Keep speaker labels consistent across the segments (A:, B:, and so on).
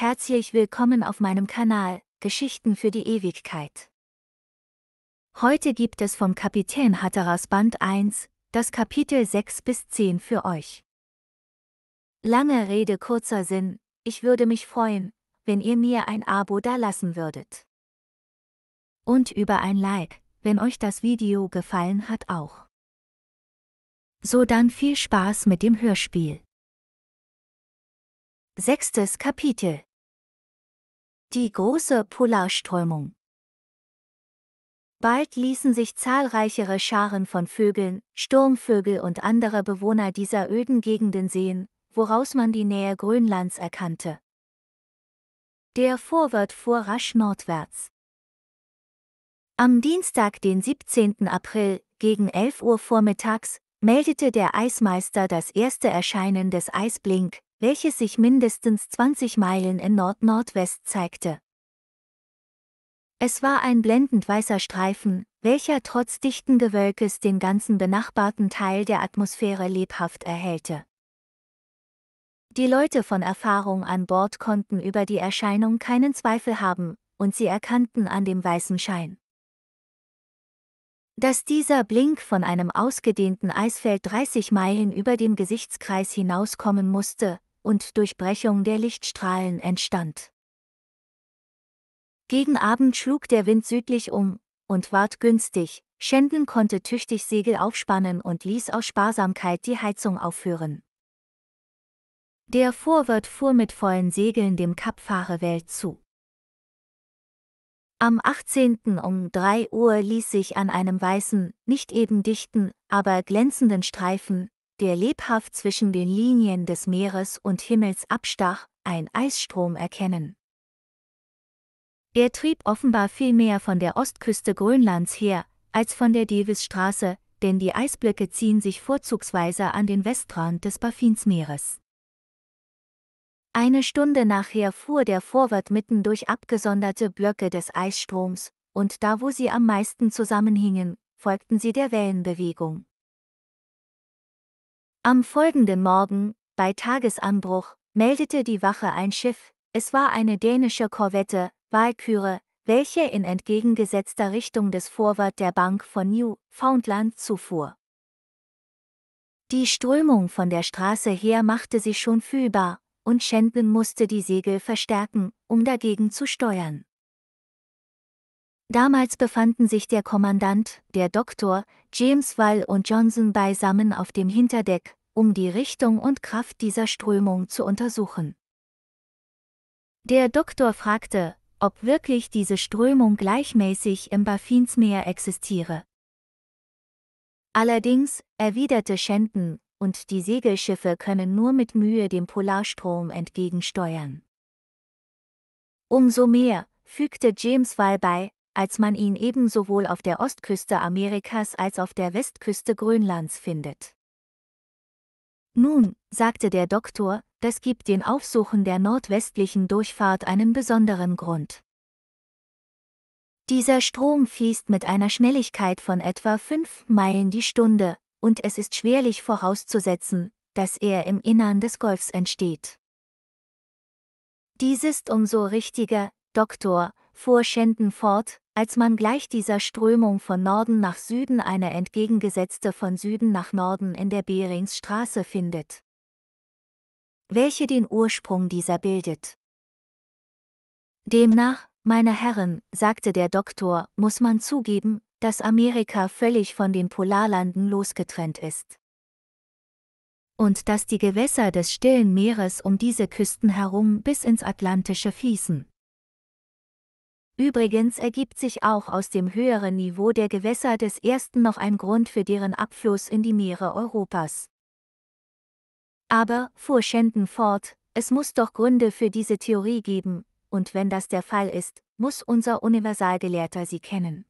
A: Herzlich willkommen auf meinem Kanal Geschichten für die Ewigkeit. Heute gibt es vom Kapitän Hatteras Band 1, das Kapitel 6 bis 10 für euch. Lange Rede kurzer Sinn, ich würde mich freuen, wenn ihr mir ein Abo dalassen würdet. Und über
B: ein Like, wenn euch das Video gefallen hat auch. So dann viel Spaß mit dem Hörspiel. Sechstes Kapitel die große Polarströmung.
A: Bald ließen sich zahlreichere Scharen von Vögeln, Sturmvögel und andere Bewohner dieser öden Gegenden sehen, woraus man die Nähe Grönlands erkannte. Der Vorwärts fuhr rasch nordwärts. Am Dienstag, den 17. April, gegen 11 Uhr vormittags, meldete der Eismeister das erste Erscheinen des Eisblink, welches sich mindestens 20 Meilen in Nord-Nordwest zeigte. Es war ein blendend weißer Streifen, welcher trotz dichten Gewölkes den ganzen benachbarten Teil der Atmosphäre lebhaft erhellte. Die Leute von Erfahrung an Bord konnten über die Erscheinung keinen Zweifel haben, und sie erkannten an dem weißen Schein. Dass dieser Blink von einem ausgedehnten Eisfeld 30 Meilen über dem Gesichtskreis hinauskommen musste, und Durchbrechung der Lichtstrahlen entstand. Gegen Abend schlug der Wind südlich um und ward günstig, Schenden konnte tüchtig Segel aufspannen und ließ aus Sparsamkeit die Heizung aufhören. Der Vorwärts fuhr mit vollen Segeln dem Kap zu. Am 18. um 3 Uhr ließ sich an einem weißen, nicht eben dichten, aber glänzenden Streifen, der lebhaft zwischen den Linien des Meeres und Himmels abstach, ein Eisstrom erkennen. Er trieb offenbar viel mehr von der Ostküste Grönlands her, als von der Davisstraße, denn die Eisblöcke ziehen sich vorzugsweise an den Westrand des Baffinsmeeres. Eine Stunde nachher fuhr der Vorwart mitten durch abgesonderte Blöcke des Eisstroms, und da wo sie am meisten zusammenhingen, folgten sie der Wellenbewegung. Am folgenden Morgen, bei Tagesanbruch, meldete die Wache ein Schiff, es war eine dänische Korvette, Walküre, welche in entgegengesetzter Richtung des Vorwart der Bank von Newfoundland zufuhr. Die Strömung von der Straße her machte sie schon fühlbar, und Shenton musste die Segel verstärken, um dagegen zu steuern. Damals befanden sich der Kommandant, der Doktor, James Wall und Johnson beisammen auf dem Hinterdeck, um die Richtung und Kraft dieser Strömung zu untersuchen. Der Doktor fragte, ob wirklich diese Strömung gleichmäßig im Baffinsmeer existiere. Allerdings, erwiderte Shenton, und die Segelschiffe können nur mit Mühe dem Polarstrom entgegensteuern. Umso mehr, fügte James Wall bei, als man ihn eben sowohl auf der Ostküste Amerikas als auf der Westküste Grönlands findet. Nun, sagte der Doktor, das gibt den Aufsuchen der nordwestlichen Durchfahrt einen besonderen Grund. Dieser Strom fließt mit einer Schnelligkeit von etwa fünf Meilen die Stunde, und es ist schwerlich vorauszusetzen, dass er im Innern des Golfs entsteht. Dies ist umso richtiger, Doktor, fuhr Shenden fort, als man gleich dieser Strömung von Norden nach Süden eine entgegengesetzte von Süden nach Norden in der Beringsstraße findet. Welche den Ursprung dieser bildet. Demnach, meine Herren, sagte der Doktor, muss man zugeben, dass Amerika völlig von den Polarlanden losgetrennt ist. Und dass die Gewässer des stillen Meeres um diese Küsten herum bis ins Atlantische fließen. Übrigens ergibt sich auch aus dem höheren Niveau der Gewässer des ersten noch ein Grund für deren Abfluss in die Meere Europas. Aber, fuhr Schenden fort, es muss doch Gründe für diese Theorie geben, und wenn das der Fall ist, muss unser Universalgelehrter sie kennen.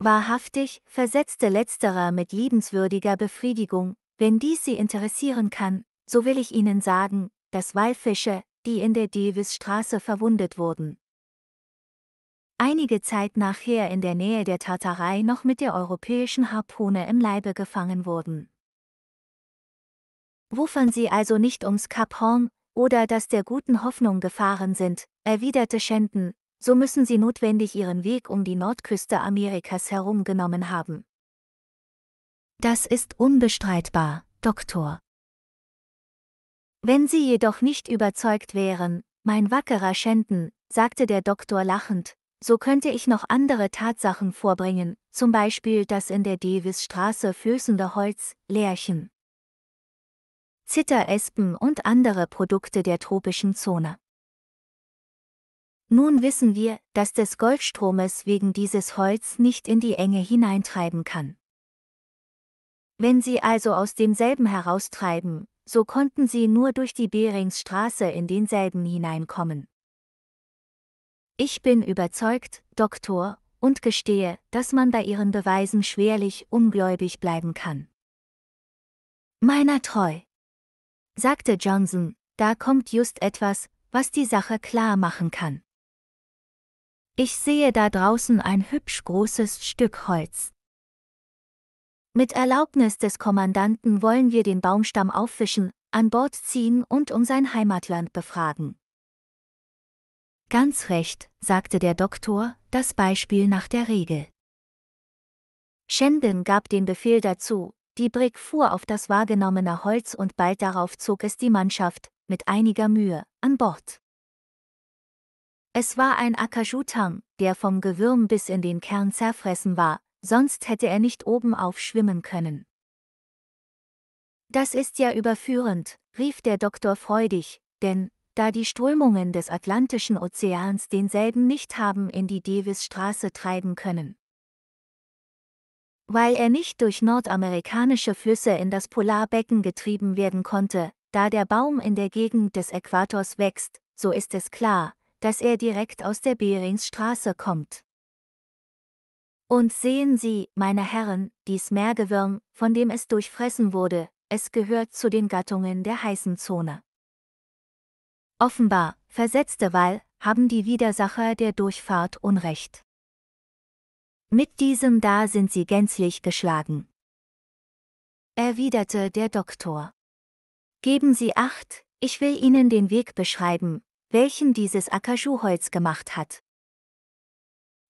A: Wahrhaftig, versetzte letzterer mit liebenswürdiger Befriedigung, wenn dies Sie interessieren kann, so will ich Ihnen sagen, dass Walfische, die in der Davisstraße verwundet wurden, einige Zeit nachher in der Nähe der Tartarei noch mit der europäischen Harpune im Leibe gefangen wurden. Wofern sie also nicht ums Kap Horn oder das der guten Hoffnung gefahren sind, erwiderte Shenden, so müssen sie notwendig ihren Weg um die Nordküste Amerikas herumgenommen haben. Das ist unbestreitbar, Doktor. Wenn Sie jedoch nicht überzeugt wären, mein wackerer Schänden, sagte der Doktor lachend, so könnte ich noch andere Tatsachen vorbringen, zum Beispiel das in der Davisstraße flößende Holz,
B: Lärchen, Zitterespen und andere Produkte der tropischen Zone. Nun wissen wir, dass des Golfstromes
A: wegen dieses Holz nicht in die Enge hineintreiben kann. Wenn sie also aus demselben heraustreiben, so konnten sie nur durch die Beringsstraße in denselben hineinkommen. Ich bin überzeugt, Doktor, und gestehe, dass man bei Ihren Beweisen schwerlich ungläubig bleiben kann.
B: Meiner treu, sagte Johnson, da kommt just etwas, was die Sache klar machen kann. Ich sehe da draußen
A: ein hübsch großes Stück Holz. Mit Erlaubnis des Kommandanten wollen wir den Baumstamm auffischen, an Bord ziehen und um sein Heimatland befragen. Ganz recht, sagte der Doktor, das Beispiel nach der Regel. Shenden gab den Befehl dazu, die Brick fuhr auf das wahrgenommene Holz und bald darauf zog es die Mannschaft, mit einiger Mühe, an Bord. Es war ein Akajutang, der vom Gewürm bis in den Kern zerfressen war, sonst hätte er nicht oben aufschwimmen können. Das ist ja überführend, rief der Doktor freudig, denn, da die Strömungen des Atlantischen Ozeans denselben nicht haben in die Davis-Straße treiben können. Weil er nicht durch nordamerikanische Flüsse in das Polarbecken getrieben werden konnte, da der Baum in der Gegend des Äquators wächst, so ist es klar, dass er direkt aus der Beringsstraße kommt. Und sehen Sie, meine Herren, dies Meergewürm, von dem es durchfressen wurde, es gehört zu den Gattungen der heißen Zone. Offenbar, versetzte Wall, haben die Widersacher der Durchfahrt Unrecht. Mit diesem da sind sie gänzlich geschlagen. Erwiderte der Doktor. Geben Sie acht, ich will Ihnen den Weg beschreiben, welchen dieses akashu gemacht hat.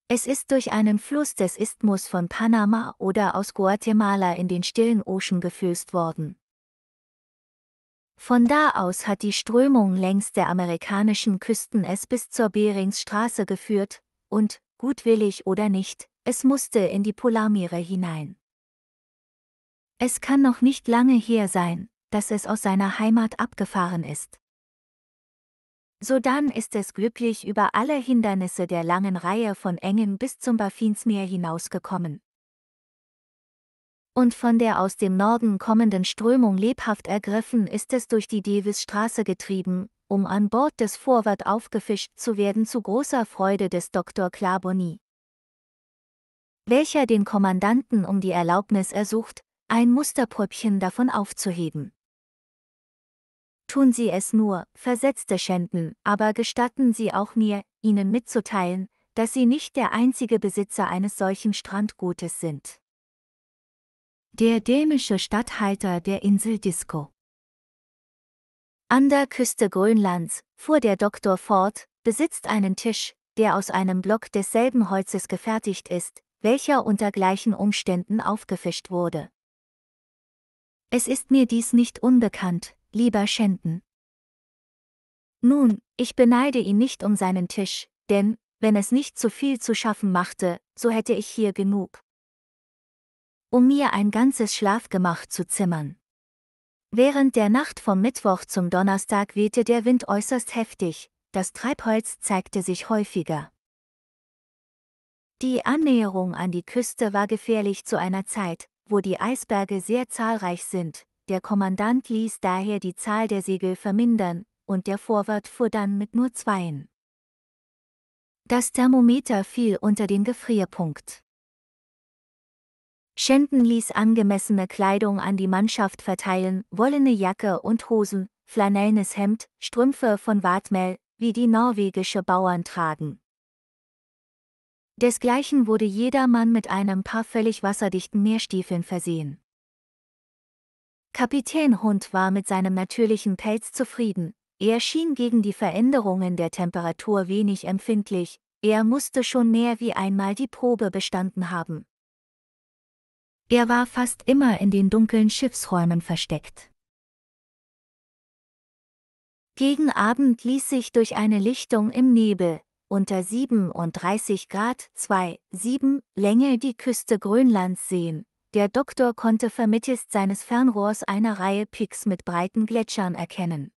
A: Es ist durch einen Fluss des Isthmus von Panama oder aus Guatemala in den stillen Ocean geflößt worden. Von da aus hat die Strömung längs der amerikanischen Küsten es bis zur Beringsstraße geführt, und, gutwillig oder nicht, es musste in die Polarmeere hinein. Es kann noch nicht lange her sein, dass es aus seiner Heimat abgefahren ist. Sodann ist es glücklich über alle Hindernisse der langen Reihe von Engen bis zum Baffinsmeer hinausgekommen, und von der aus dem Norden kommenden Strömung lebhaft ergriffen ist es durch die Davis-Straße getrieben, um an Bord des Vorwärts aufgefischt zu werden zu großer Freude des Dr. Claboni. Welcher den Kommandanten um die Erlaubnis ersucht, ein Musterpröppchen davon aufzuheben. Tun Sie es nur, versetzte Schenden, aber gestatten Sie auch mir, Ihnen mitzuteilen, dass Sie nicht der einzige Besitzer eines solchen Strandgutes sind der dänische Statthalter der Insel Disco. An der Küste Grönlands, fuhr der Doktor fort, besitzt einen Tisch, der aus einem Block desselben Holzes gefertigt ist, welcher unter gleichen Umständen aufgefischt wurde. Es ist mir dies nicht unbekannt, lieber Schenden. Nun, ich beneide ihn nicht um seinen Tisch, denn, wenn es nicht zu viel zu schaffen machte, so hätte ich hier genug um mir ein ganzes Schlafgemach zu zimmern. Während der Nacht vom Mittwoch zum Donnerstag wehte der Wind äußerst heftig, das Treibholz zeigte sich häufiger. Die Annäherung an die Küste war gefährlich zu einer Zeit, wo die Eisberge sehr zahlreich sind, der Kommandant ließ daher die Zahl der Segel vermindern, und der Vorwart
B: fuhr dann mit nur zweien. Das Thermometer fiel unter den Gefrierpunkt. Schenden ließ angemessene Kleidung an
A: die Mannschaft verteilen, wollene Jacke und Hosen, flanellenes Hemd, Strümpfe von Wartmel, wie die norwegische Bauern tragen. Desgleichen wurde jedermann mit einem paar völlig wasserdichten Meerstiefeln versehen. Kapitän Hund war mit seinem natürlichen Pelz zufrieden, er schien gegen die Veränderungen der Temperatur wenig empfindlich, er musste schon mehr wie einmal die
B: Probe bestanden haben. Er war fast immer in den dunklen Schiffsräumen versteckt. Gegen Abend
A: ließ sich durch eine Lichtung im Nebel, unter 37 Grad 2,7 Länge die Küste Grönlands sehen. Der Doktor konnte vermittelst seines
B: Fernrohrs eine Reihe Piks mit breiten Gletschern erkennen.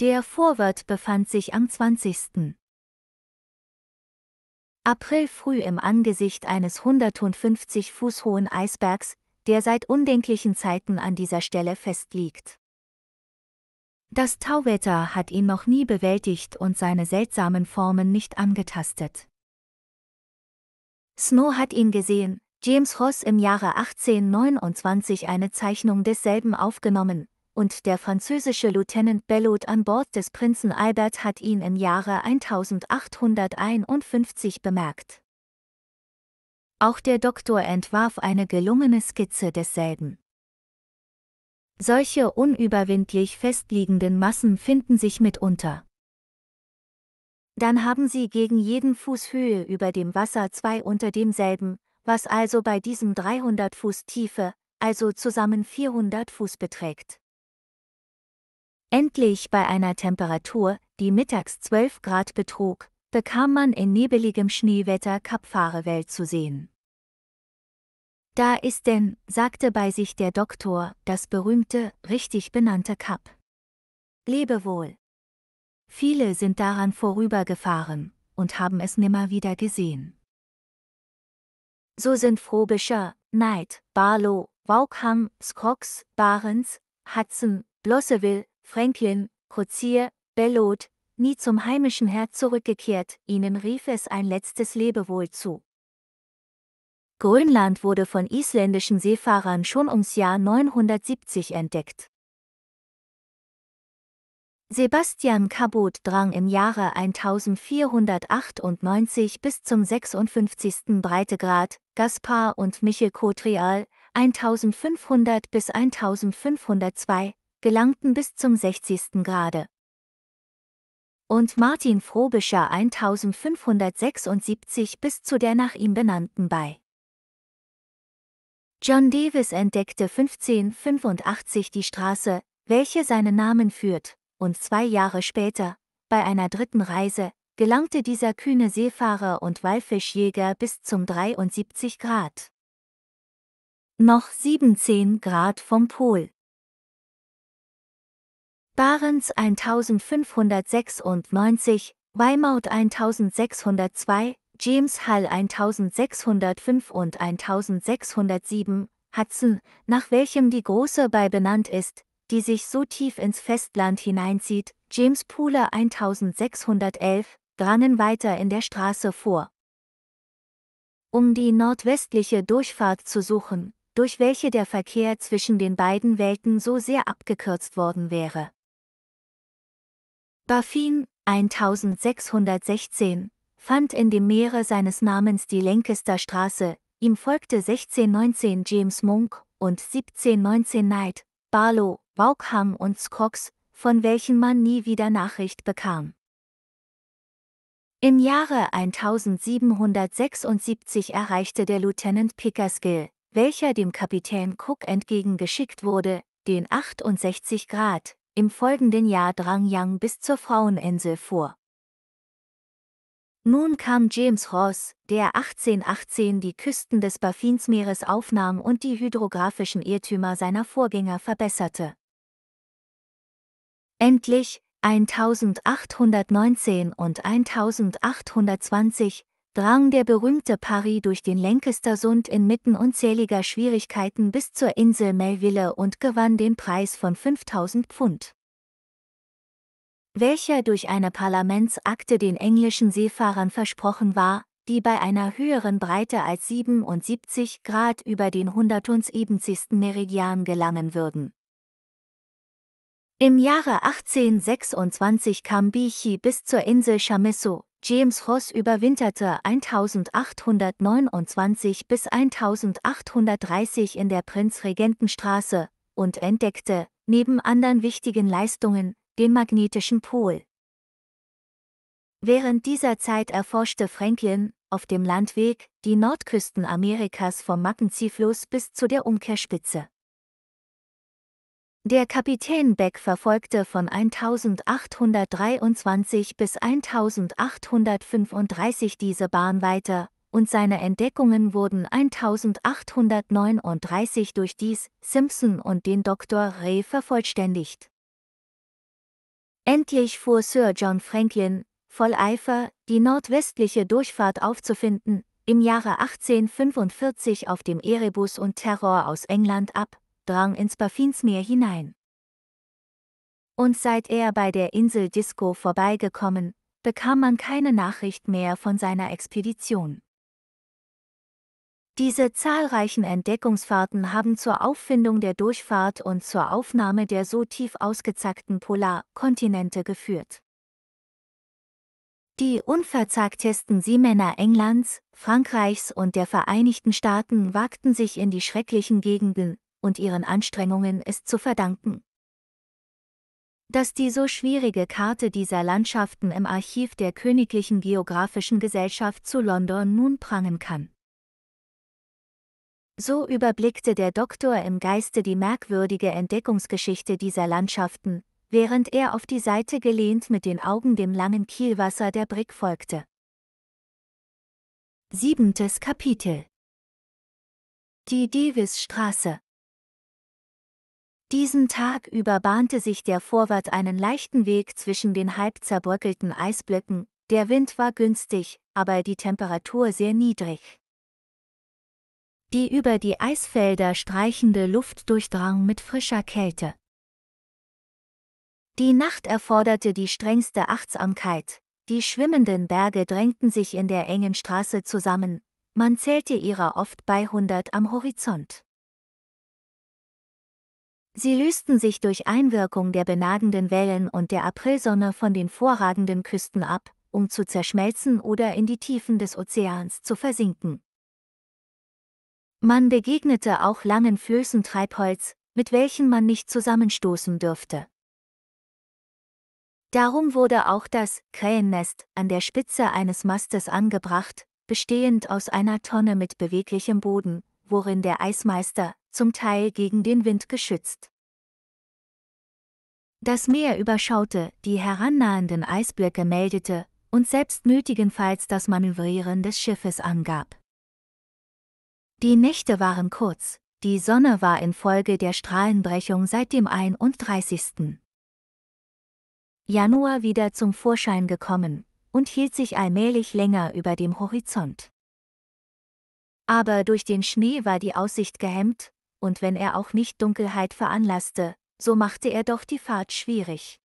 B: Der Vorwärts befand sich am 20. April
A: früh im Angesicht eines 150 Fuß hohen Eisbergs, der seit undenklichen Zeiten an dieser Stelle festliegt. Das Tauwetter hat ihn noch nie bewältigt und seine seltsamen Formen nicht angetastet. Snow hat ihn gesehen, James Ross im Jahre 1829 eine Zeichnung desselben aufgenommen, und der französische Lieutenant Bellot an Bord des Prinzen Albert hat ihn im Jahre 1851 bemerkt. Auch der Doktor entwarf eine gelungene Skizze desselben. Solche unüberwindlich festliegenden Massen finden sich mitunter. Dann haben sie gegen jeden Fuß Höhe über dem Wasser zwei unter demselben, was also bei diesem 300 Fuß Tiefe, also zusammen 400 Fuß beträgt. Endlich bei einer Temperatur, die mittags 12 Grad betrug, bekam man in nebeligem Schneewetter Kapfarewelt zu sehen. Da ist denn, sagte bei sich der Doktor, das berühmte, richtig benannte Kap. Lebe wohl. Viele sind daran vorübergefahren und haben es nimmer wieder gesehen. So sind Frobisher, Knight, Barlow, Waugham, Scroggs, Barens, Hudson, Blosseville, Franklin, Crozier, Bellot, nie zum heimischen Herd zurückgekehrt, ihnen rief es ein letztes Lebewohl
B: zu. Grönland wurde von isländischen Seefahrern schon ums Jahr 970 entdeckt. Sebastian
A: Cabot drang im Jahre 1498 bis zum 56. Breitegrad, Gaspar und Michel Cotrial 1500 bis 1502, gelangten bis zum 60. Grade. Und Martin Frobischer 1576 bis zu der nach ihm benannten bei. John Davis entdeckte 1585 die Straße, welche seinen Namen führt, und zwei Jahre später, bei einer dritten Reise, gelangte dieser kühne Seefahrer und Walfischjäger
B: bis zum 73 Grad. Noch 17 Grad vom Pol. Barents
A: 1596, Weymouth 1602, James Hall 1605 und 1607, Hudson, nach welchem die große Bay benannt ist, die sich so tief ins Festland hineinzieht, James Pooler 1611, drangen weiter in der Straße vor. Um die nordwestliche Durchfahrt zu suchen, durch welche der Verkehr zwischen den beiden Welten so sehr abgekürzt worden wäre. Baffin, 1616, fand in dem Meere seines Namens die Lancaster Straße, ihm folgte 1619 James Monk und 1719 Knight, Barlow, Waugham und Scroggs, von welchen man nie wieder Nachricht bekam. Im Jahre 1776 erreichte der Lieutenant Pickersgill, welcher dem Kapitän Cook entgegengeschickt wurde, den 68 Grad, im folgenden Jahr drang Yang bis zur Fraueninsel vor. Nun kam James Ross, der 1818 die Küsten des Baffinsmeeres aufnahm und die hydrographischen Irrtümer seiner Vorgänger verbesserte. Endlich, 1819 und 1820, drang der berühmte Parry durch den Lancaster Sund inmitten unzähliger Schwierigkeiten bis zur Insel Melville und gewann den Preis von 5000 Pfund welcher durch eine Parlamentsakte den englischen Seefahrern versprochen war, die bei einer höheren Breite als 77 Grad über den 170. Meridian gelangen würden. Im Jahre 1826 kam Bichi bis zur Insel Chamisso, James Ross überwinterte 1829 bis 1830 in der Prinzregentenstraße und entdeckte, neben anderen wichtigen Leistungen, den magnetischen Pol. Während dieser Zeit erforschte Franklin, auf dem Landweg, die Nordküsten Amerikas vom mackenzie bis zu der Umkehrspitze. Der Kapitän Beck verfolgte von 1823 bis 1835 diese Bahn weiter, und seine Entdeckungen wurden 1839 durch Dies, Simpson und den Dr. Ray vervollständigt. Endlich fuhr Sir John Franklin, voll Eifer, die nordwestliche Durchfahrt aufzufinden, im Jahre 1845 auf dem Erebus und Terror aus England ab, drang ins Baffinsmeer hinein. Und seit er bei der Insel Disco vorbeigekommen, bekam man keine Nachricht mehr von seiner Expedition. Diese zahlreichen Entdeckungsfahrten haben zur Auffindung der Durchfahrt und zur Aufnahme der so tief ausgezackten Polarkontinente geführt. Die unverzagtesten Seemänner Englands, Frankreichs und der Vereinigten Staaten wagten sich in die schrecklichen Gegenden, und ihren Anstrengungen ist zu verdanken. Dass die so schwierige Karte dieser Landschaften im Archiv der Königlichen Geographischen Gesellschaft zu London nun prangen kann. So überblickte der Doktor im Geiste die merkwürdige Entdeckungsgeschichte dieser Landschaften, während er auf die Seite gelehnt
B: mit den Augen dem langen Kielwasser der Brick folgte. Siebentes Kapitel Die Davis-Straße
A: diesen Tag über bahnte sich der Vorwart einen leichten Weg zwischen den halb zerbröckelten Eisblöcken, der Wind war günstig, aber die Temperatur sehr
B: niedrig. Die über die Eisfelder streichende Luft durchdrang mit frischer Kälte. Die Nacht erforderte die
A: strengste Achtsamkeit, die schwimmenden Berge drängten sich in der engen Straße zusammen, man zählte ihrer oft bei hundert am Horizont. Sie lösten sich durch Einwirkung der benagenden Wellen und der Aprilsonne von den vorragenden Küsten ab, um zu zerschmelzen oder in die Tiefen des Ozeans zu
B: versinken. Man begegnete auch langen Flößen Treibholz, mit welchen man nicht zusammenstoßen dürfte.
A: Darum wurde auch das Krähennest an der Spitze eines Mastes angebracht, bestehend aus einer Tonne mit beweglichem Boden, worin der Eismeister, zum Teil gegen den Wind geschützt. Das Meer überschaute die herannahenden Eisblöcke meldete und selbst nötigenfalls das Manövrieren des Schiffes angab. Die Nächte waren kurz, die Sonne war infolge der Strahlenbrechung seit dem 31. Januar wieder zum Vorschein gekommen und hielt sich allmählich länger über dem Horizont. Aber durch den Schnee war die Aussicht gehemmt und wenn er auch nicht Dunkelheit veranlasste, so machte er doch die Fahrt schwierig.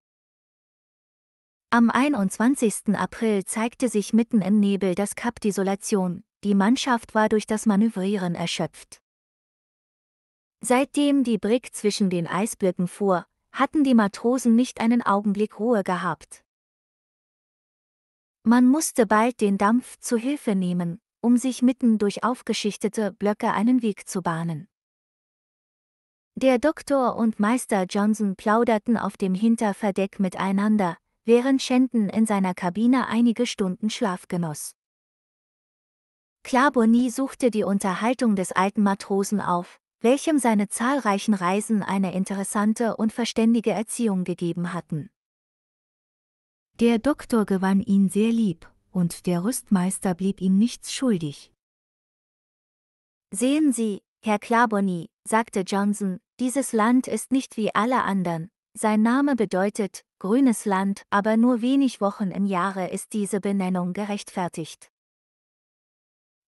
A: Am 21. April zeigte sich mitten im Nebel das Kap Desolation, die Mannschaft war durch das Manövrieren erschöpft. Seitdem die Brig zwischen den Eisblöcken fuhr, hatten die Matrosen nicht einen Augenblick Ruhe gehabt.
B: Man musste bald den Dampf zu Hilfe nehmen, um sich mitten durch aufgeschichtete Blöcke einen Weg zu bahnen.
A: Der Doktor und Meister Johnson plauderten auf dem Hinterverdeck miteinander, während Shenton in seiner Kabine einige Stunden Schlaf genoss. Claboni suchte die Unterhaltung des alten Matrosen auf, welchem seine zahlreichen Reisen eine interessante und verständige Erziehung gegeben hatten. Der Doktor gewann ihn sehr lieb, und der Rüstmeister blieb ihm nichts schuldig. Sehen Sie, Herr Clabony, sagte Johnson, dieses Land ist nicht wie alle anderen. Sein Name bedeutet grünes Land, aber nur wenig Wochen im Jahre ist diese Benennung gerechtfertigt.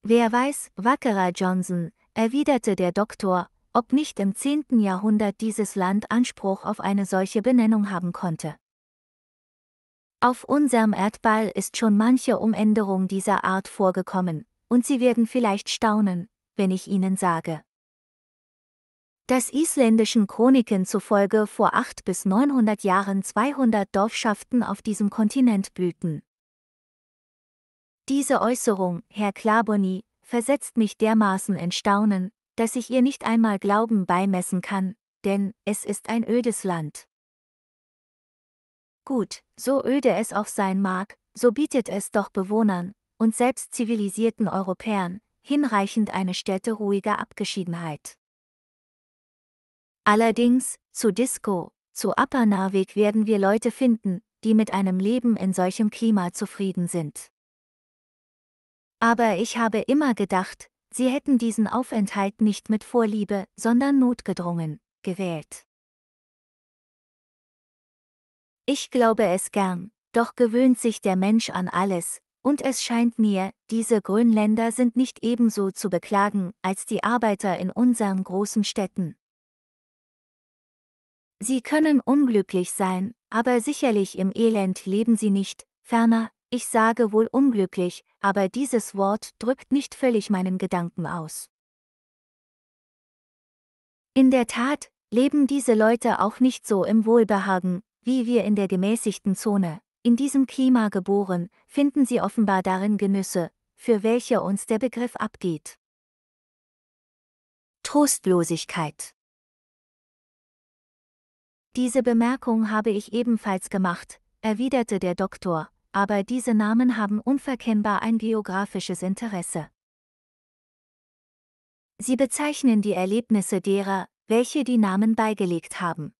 A: Wer weiß, wackerer Johnson, erwiderte der Doktor, ob nicht im 10. Jahrhundert dieses Land Anspruch auf eine solche Benennung haben konnte. Auf unserem Erdball ist schon manche Umänderung dieser Art vorgekommen, und Sie werden vielleicht staunen, wenn ich Ihnen sage. Dass isländischen Chroniken zufolge vor 8 bis 900 Jahren 200 Dorfschaften auf diesem Kontinent blühten. Diese Äußerung, Herr Klaboni, versetzt mich dermaßen in Staunen, dass ich ihr nicht einmal Glauben beimessen kann, denn es ist ein ödes Land. Gut, so öde es auch sein mag, so bietet es doch Bewohnern, und selbst zivilisierten Europäern, hinreichend eine Stätte ruhiger Abgeschiedenheit. Allerdings, zu Disco, zu Upper Narvik werden wir Leute finden, die mit einem Leben in solchem Klima zufrieden sind. Aber ich habe immer gedacht, sie hätten diesen Aufenthalt nicht mit Vorliebe, sondern notgedrungen,
B: gewählt. Ich glaube es gern, doch gewöhnt sich der Mensch an alles, und es scheint mir, diese Grönländer
A: sind nicht ebenso zu beklagen als die Arbeiter in unseren großen Städten. Sie können unglücklich sein, aber sicherlich im Elend leben sie nicht, ferner, ich sage wohl unglücklich, aber dieses Wort drückt nicht völlig meinen Gedanken aus. In der Tat, leben diese Leute auch nicht so im Wohlbehagen, wie wir in der gemäßigten Zone, in diesem Klima geboren, finden sie offenbar darin Genüsse, für welche uns der
B: Begriff abgeht. Trostlosigkeit Diese Bemerkung habe ich ebenfalls gemacht, erwiderte
A: der Doktor, aber diese Namen haben unverkennbar ein geografisches Interesse.
B: Sie bezeichnen die Erlebnisse derer, welche die Namen beigelegt haben.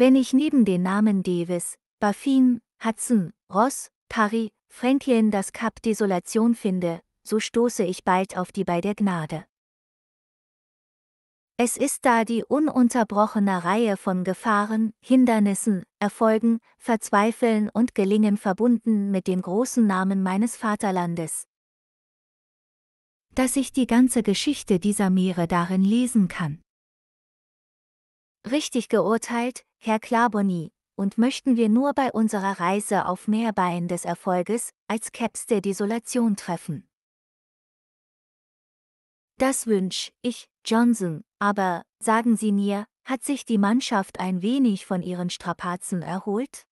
B: Wenn ich neben den Namen
A: Davis, Baffin, Hudson, Ross, Parry, Franklin das Kap Desolation finde, so stoße ich bald auf die bei der Gnade. Es ist da die ununterbrochene Reihe von Gefahren, Hindernissen, Erfolgen, Verzweifeln und Gelingen verbunden mit dem großen Namen meines Vaterlandes.
B: Dass ich die ganze Geschichte dieser Meere darin lesen kann. Richtig geurteilt, Herr Klaboni,
A: und möchten wir nur bei unserer Reise auf Mehrbein des Erfolges, als Caps der Desolation treffen. Das wünsch ich, Johnson, aber, sagen Sie mir, hat sich die Mannschaft ein wenig von ihren Strapazen erholt?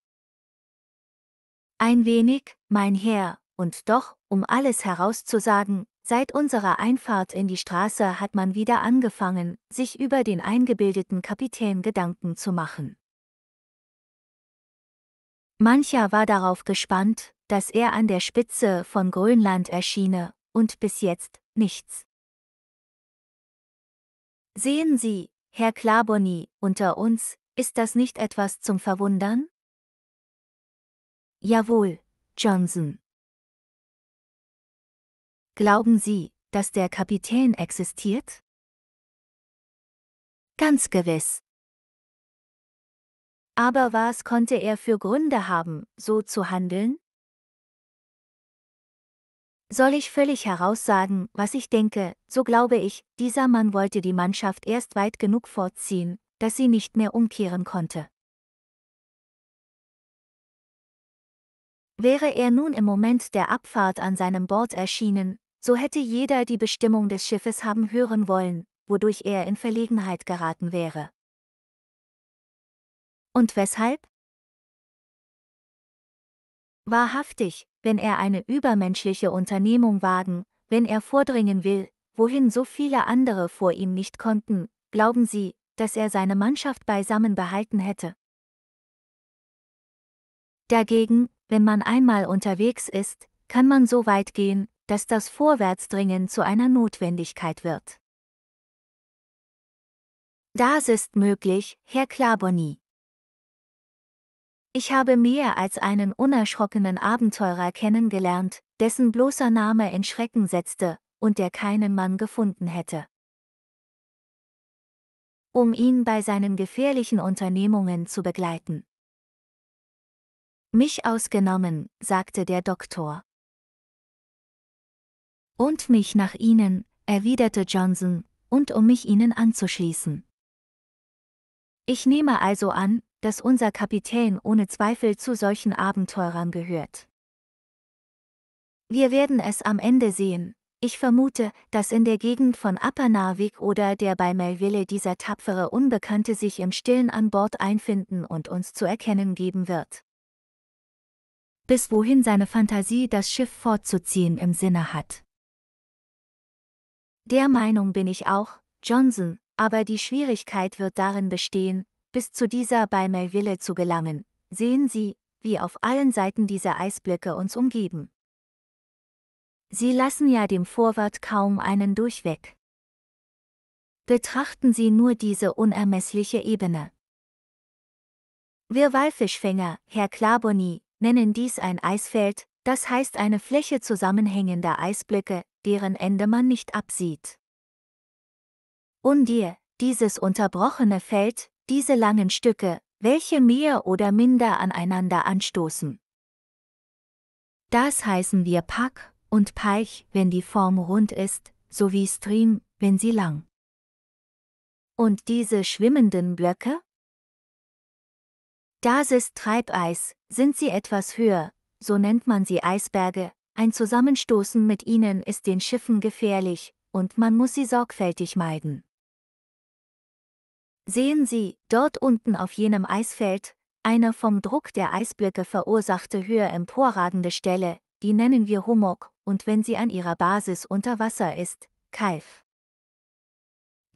A: Ein wenig, mein Herr, und doch, um alles herauszusagen, Seit unserer Einfahrt in die Straße hat man wieder angefangen, sich über den eingebildeten Kapitän Gedanken zu machen.
B: Mancher war darauf gespannt, dass er an der Spitze von Grönland erschiene, und bis jetzt nichts. Sehen Sie, Herr Klaboni, unter uns, ist das nicht etwas zum Verwundern? Jawohl, Johnson. Glauben Sie, dass der Kapitän existiert? Ganz gewiss. Aber was konnte er für Gründe haben, so zu handeln?
A: Soll ich völlig heraussagen, was ich denke, so glaube ich, dieser Mann wollte die
B: Mannschaft erst weit genug fortziehen, dass sie nicht mehr umkehren konnte. Wäre er nun im Moment der Abfahrt an seinem
A: Bord erschienen, so hätte jeder die Bestimmung des Schiffes haben hören wollen, wodurch er
B: in Verlegenheit geraten wäre. Und weshalb? Wahrhaftig, wenn er eine übermenschliche
A: Unternehmung wagen, wenn er vordringen will, wohin so viele andere vor ihm nicht konnten, glauben Sie, dass er seine Mannschaft beisammen behalten hätte. Dagegen, wenn man einmal unterwegs ist, kann man so weit
B: gehen, dass das Vorwärtsdringen zu einer Notwendigkeit wird. Das ist möglich, Herr Klaboni.
A: Ich habe mehr als einen unerschrockenen Abenteurer kennengelernt, dessen bloßer Name in Schrecken setzte, und der keinen Mann gefunden hätte.
B: Um ihn bei seinen gefährlichen Unternehmungen zu begleiten. Mich ausgenommen, sagte der Doktor. Und mich nach ihnen, erwiderte Johnson, und um mich ihnen
A: anzuschließen. Ich nehme also an, dass unser Kapitän ohne Zweifel zu solchen Abenteurern gehört. Wir werden es am Ende sehen. Ich vermute, dass in der Gegend von Appanarvik oder der bei Melville dieser tapfere Unbekannte sich im Stillen an Bord einfinden und uns zu erkennen
B: geben wird. Bis wohin seine Fantasie das Schiff fortzuziehen im Sinne hat. Der Meinung bin ich auch, Johnson,
A: aber die Schwierigkeit wird darin bestehen, bis zu dieser bei Melville zu gelangen. Sehen Sie, wie auf allen Seiten diese Eisblöcke uns umgeben. Sie lassen ja dem Vorwärts kaum einen Durchweg. Betrachten Sie nur diese unermessliche Ebene. Wir Walfischfänger, Herr Klaboni, nennen dies ein Eisfeld, das heißt eine Fläche zusammenhängender Eisblöcke, deren Ende man nicht absieht. Und Undir, dieses unterbrochene Feld, diese langen Stücke, welche mehr oder minder aneinander anstoßen. Das heißen wir Pack
B: und Peich, wenn die Form rund ist, sowie Stream, wenn sie lang. Und diese schwimmenden Blöcke? Das ist
A: Treibeis, sind sie etwas höher, so nennt man sie Eisberge, ein Zusammenstoßen mit ihnen ist den Schiffen gefährlich, und man muss sie sorgfältig meiden. Sehen Sie, dort unten auf jenem Eisfeld, eine vom Druck der Eisblöcke verursachte höher emporragende Stelle, die nennen wir Hummock, und wenn sie an ihrer Basis unter Wasser ist, Kalf.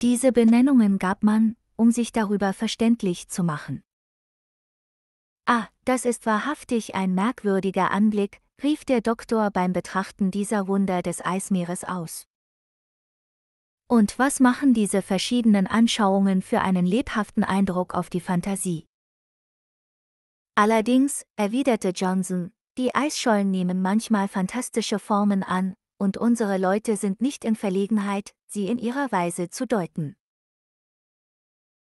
A: Diese Benennungen gab man, um sich darüber verständlich zu machen. Das ist wahrhaftig ein merkwürdiger Anblick, rief der Doktor beim Betrachten dieser Wunder des Eismeeres aus. Und was machen diese verschiedenen Anschauungen für einen lebhaften Eindruck auf die Fantasie? Allerdings, erwiderte Johnson, die Eisschollen nehmen manchmal fantastische Formen an, und unsere Leute sind nicht in Verlegenheit, sie in ihrer Weise zu deuten.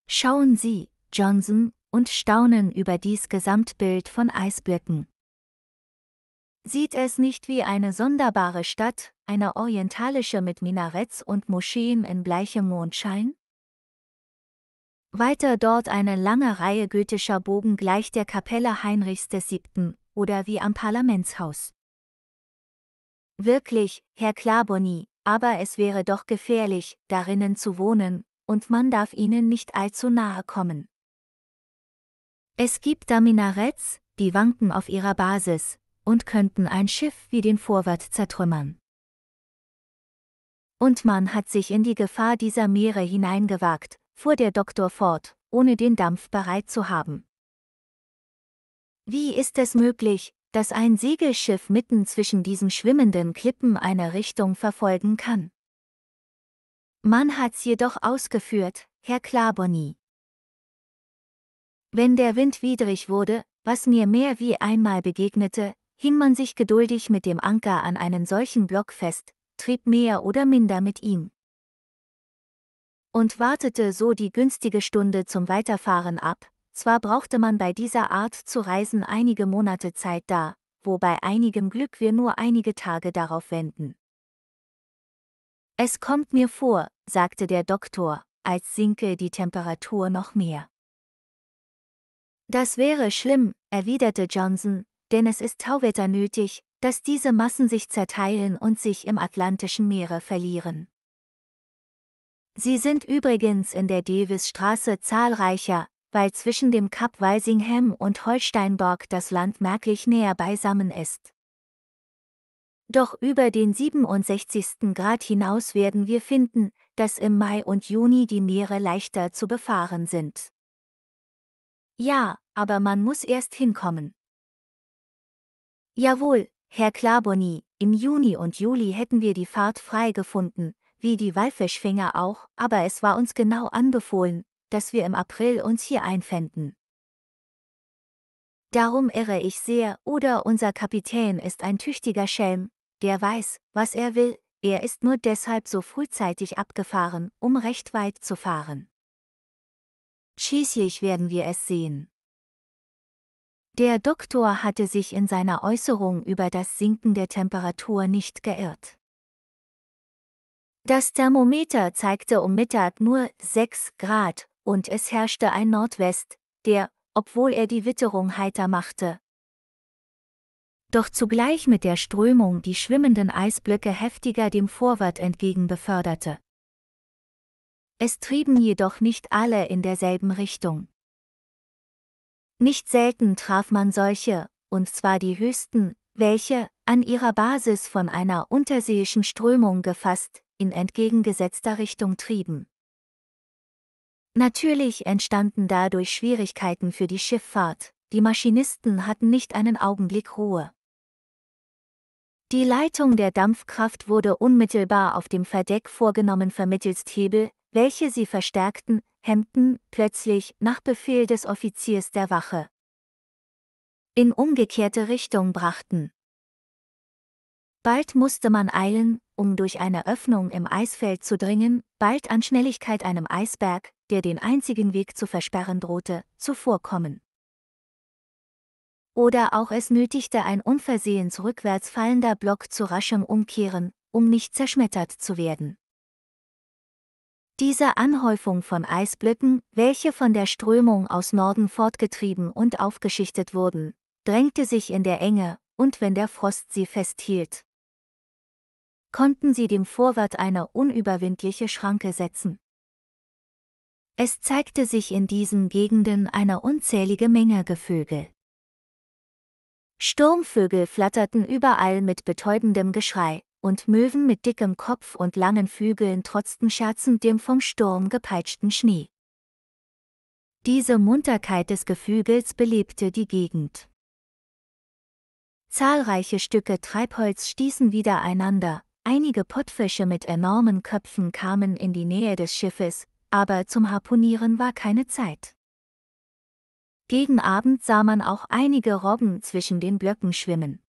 A: Schauen Sie, Johnson, und staunen über dies Gesamtbild von Eisbirken. Sieht es nicht wie eine sonderbare Stadt, eine orientalische mit Minaretts und Moscheen in bleichem Mondschein? Weiter dort eine lange Reihe goethischer Bogen gleich der Kapelle Heinrichs VII. oder wie am Parlamentshaus. Wirklich, Herr Klaboni, aber es wäre doch gefährlich, darinnen zu wohnen, und man darf ihnen nicht allzu nahe kommen. Es gibt da Minaretts, die wanken auf ihrer Basis und könnten ein Schiff wie den Vorwart zertrümmern. Und man hat sich in die Gefahr dieser Meere hineingewagt, fuhr der Doktor fort, ohne den Dampf bereit zu haben. Wie ist es möglich, dass ein Segelschiff mitten zwischen diesen schwimmenden Klippen eine Richtung verfolgen kann? Man hat's jedoch ausgeführt, Herr Klaboni. Wenn der Wind widrig wurde, was mir mehr wie einmal begegnete, hing man sich geduldig mit dem Anker an einen solchen Block fest, trieb mehr oder minder mit ihm. Und wartete so die günstige Stunde zum Weiterfahren ab, zwar brauchte man bei dieser Art zu reisen einige Monate Zeit da, wo bei einigem Glück wir nur einige Tage darauf
B: wenden. Es kommt mir vor, sagte der Doktor, als sinke die Temperatur noch mehr. Das wäre schlimm,
A: erwiderte Johnson, denn es ist Tauwetter nötig, dass diese Massen sich zerteilen und sich im Atlantischen Meere verlieren. Sie sind übrigens in der Davisstraße zahlreicher, weil zwischen dem Kap Weisingham und Holsteinborg das Land merklich näher beisammen ist. Doch über den 67. Grad hinaus werden wir finden, dass im Mai und Juni die Meere leichter zu befahren sind. Ja, aber man muss erst hinkommen. Jawohl, Herr Klaboni, im Juni und Juli hätten wir die Fahrt frei gefunden, wie die Wallfischfinger auch, aber es war uns genau anbefohlen, dass wir im April uns hier einfänden. Darum irre ich sehr, oder unser Kapitän ist ein tüchtiger Schelm, der weiß, was er will, er ist nur deshalb so frühzeitig abgefahren, um recht weit zu fahren. Schließlich werden wir es sehen. Der Doktor hatte sich in seiner Äußerung über das Sinken der Temperatur nicht geirrt. Das Thermometer zeigte um Mittag nur 6 Grad, und es herrschte ein Nordwest, der, obwohl er die Witterung heiter machte, doch zugleich mit der Strömung die schwimmenden Eisblöcke heftiger dem Vorwart entgegen beförderte. Es trieben jedoch nicht alle in derselben Richtung. Nicht selten traf man solche, und zwar die höchsten, welche, an ihrer Basis von einer unterseeischen Strömung gefasst, in entgegengesetzter Richtung trieben. Natürlich entstanden dadurch Schwierigkeiten für die Schifffahrt, die Maschinisten hatten nicht einen Augenblick Ruhe. Die Leitung der Dampfkraft wurde unmittelbar auf dem Verdeck vorgenommen vermittelst Hebel, welche sie verstärkten, hemmten, plötzlich, nach Befehl des Offiziers der Wache. In umgekehrte Richtung brachten. Bald musste man eilen, um durch eine Öffnung im Eisfeld zu dringen, bald an Schnelligkeit einem Eisberg, der den einzigen Weg zu versperren drohte, zuvorkommen. Oder auch es nötigte ein unversehens rückwärts fallender Block zu raschem Umkehren, um nicht zerschmettert zu werden. Diese Anhäufung von Eisblöcken, welche von der Strömung aus Norden fortgetrieben und aufgeschichtet wurden, drängte sich in der Enge, und wenn der Frost sie festhielt, konnten sie dem Vorwart eine unüberwindliche Schranke setzen. Es zeigte sich in diesen Gegenden eine unzählige Menge Gevögel. Sturmvögel flatterten überall mit betäubendem Geschrei, und Möwen mit dickem Kopf und langen Flügeln trotzten scherzend dem vom Sturm gepeitschten Schnee. Diese Munterkeit des Geflügels belebte die Gegend. Zahlreiche Stücke Treibholz stießen wieder einander, einige Pottfische mit enormen Köpfen kamen in die Nähe des Schiffes, aber zum Harpunieren war keine Zeit. Gegen Abend sah man auch einige Robben zwischen den Blöcken schwimmen.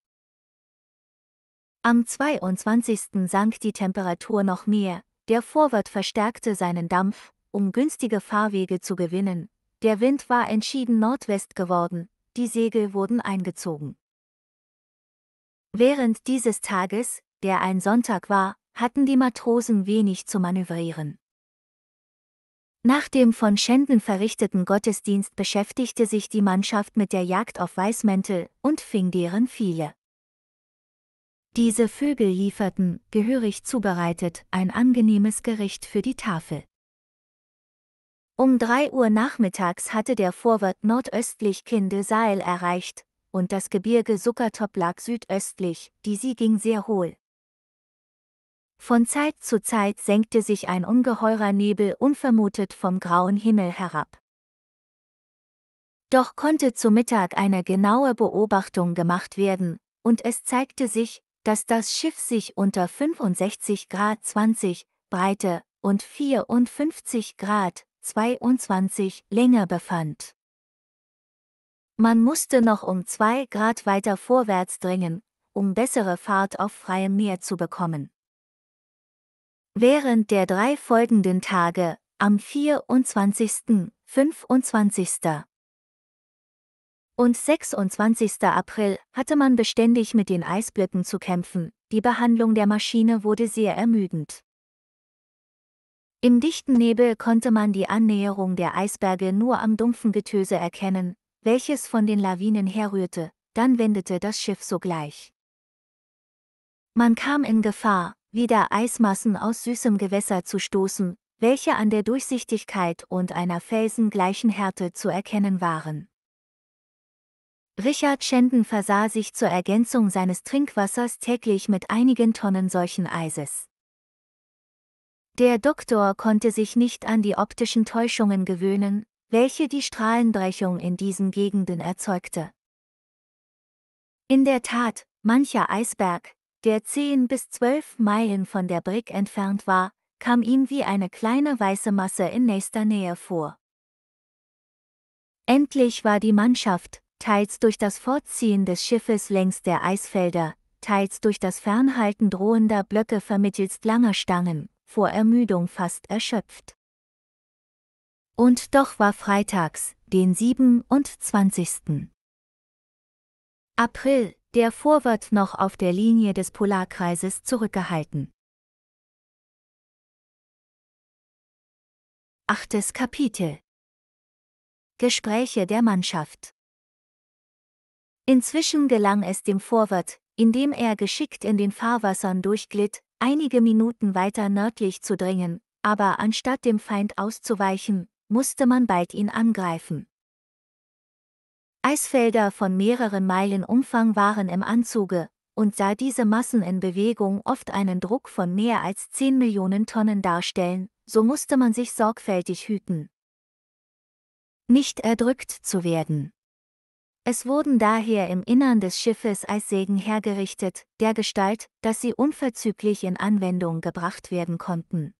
A: Am 22. sank die Temperatur noch mehr, der Vorwärts verstärkte seinen Dampf, um günstige Fahrwege zu gewinnen, der Wind war entschieden Nordwest geworden, die Segel wurden eingezogen. Während dieses Tages, der ein Sonntag war, hatten die Matrosen wenig zu manövrieren. Nach dem von Schänden verrichteten Gottesdienst beschäftigte sich die Mannschaft mit der Jagd auf Weißmäntel und fing deren viele. Diese Vögel lieferten, gehörig zubereitet, ein angenehmes Gericht für die Tafel. Um drei Uhr nachmittags hatte der Vorwart nordöstlich Kinde erreicht, und das Gebirge Sukkertop lag südöstlich, die See ging sehr hohl. Von Zeit zu Zeit senkte sich ein ungeheurer Nebel unvermutet vom grauen Himmel herab. Doch konnte zu Mittag eine genaue Beobachtung gemacht werden, und es zeigte sich, dass das Schiff sich unter 65 Grad 20 Breite und 54 Grad 22 Länge befand. Man musste noch um 2 Grad weiter vorwärts dringen, um bessere Fahrt auf freiem Meer zu bekommen. Während der drei folgenden Tage, am 24., 25 und 26. April hatte man beständig mit den Eisblöcken zu kämpfen, die Behandlung der Maschine wurde sehr ermüdend. Im dichten Nebel konnte man die Annäherung der Eisberge nur am dumpfen Getöse erkennen, welches von den Lawinen herrührte, dann wendete das Schiff sogleich. Man kam in Gefahr, wieder Eismassen aus süßem Gewässer zu stoßen, welche an der Durchsichtigkeit und einer felsengleichen Härte zu erkennen waren. Richard Schenden versah sich zur Ergänzung seines Trinkwassers täglich mit einigen Tonnen solchen Eises. Der Doktor konnte sich nicht an die optischen Täuschungen gewöhnen, welche die Strahlenbrechung in diesen Gegenden erzeugte. In der Tat, mancher Eisberg, der zehn bis zwölf Meilen von der Brick entfernt war, kam ihm wie eine kleine weiße Masse in nächster Nähe vor. Endlich war die Mannschaft, teils durch das Fortziehen des Schiffes längs der Eisfelder, teils durch das Fernhalten drohender Blöcke vermittelst langer Stangen, vor Ermüdung fast erschöpft. Und doch war freitags, den 27.
B: April, der Vorwort noch auf der Linie des Polarkreises zurückgehalten. Achtes Kapitel Gespräche der Mannschaft
A: Inzwischen gelang es dem Vorwärts, indem er geschickt in den Fahrwassern durchglitt, einige Minuten weiter nördlich zu dringen, aber anstatt dem Feind auszuweichen, musste man bald ihn angreifen. Eisfelder von mehreren Meilen Umfang waren im Anzuge, und da diese Massen in Bewegung oft einen Druck von mehr als 10 Millionen Tonnen darstellen, so musste man sich sorgfältig hüten. Nicht erdrückt zu werden. Es wurden daher im Innern des Schiffes Eissägen hergerichtet, der Gestalt, dass sie unverzüglich in Anwendung gebracht werden konnten.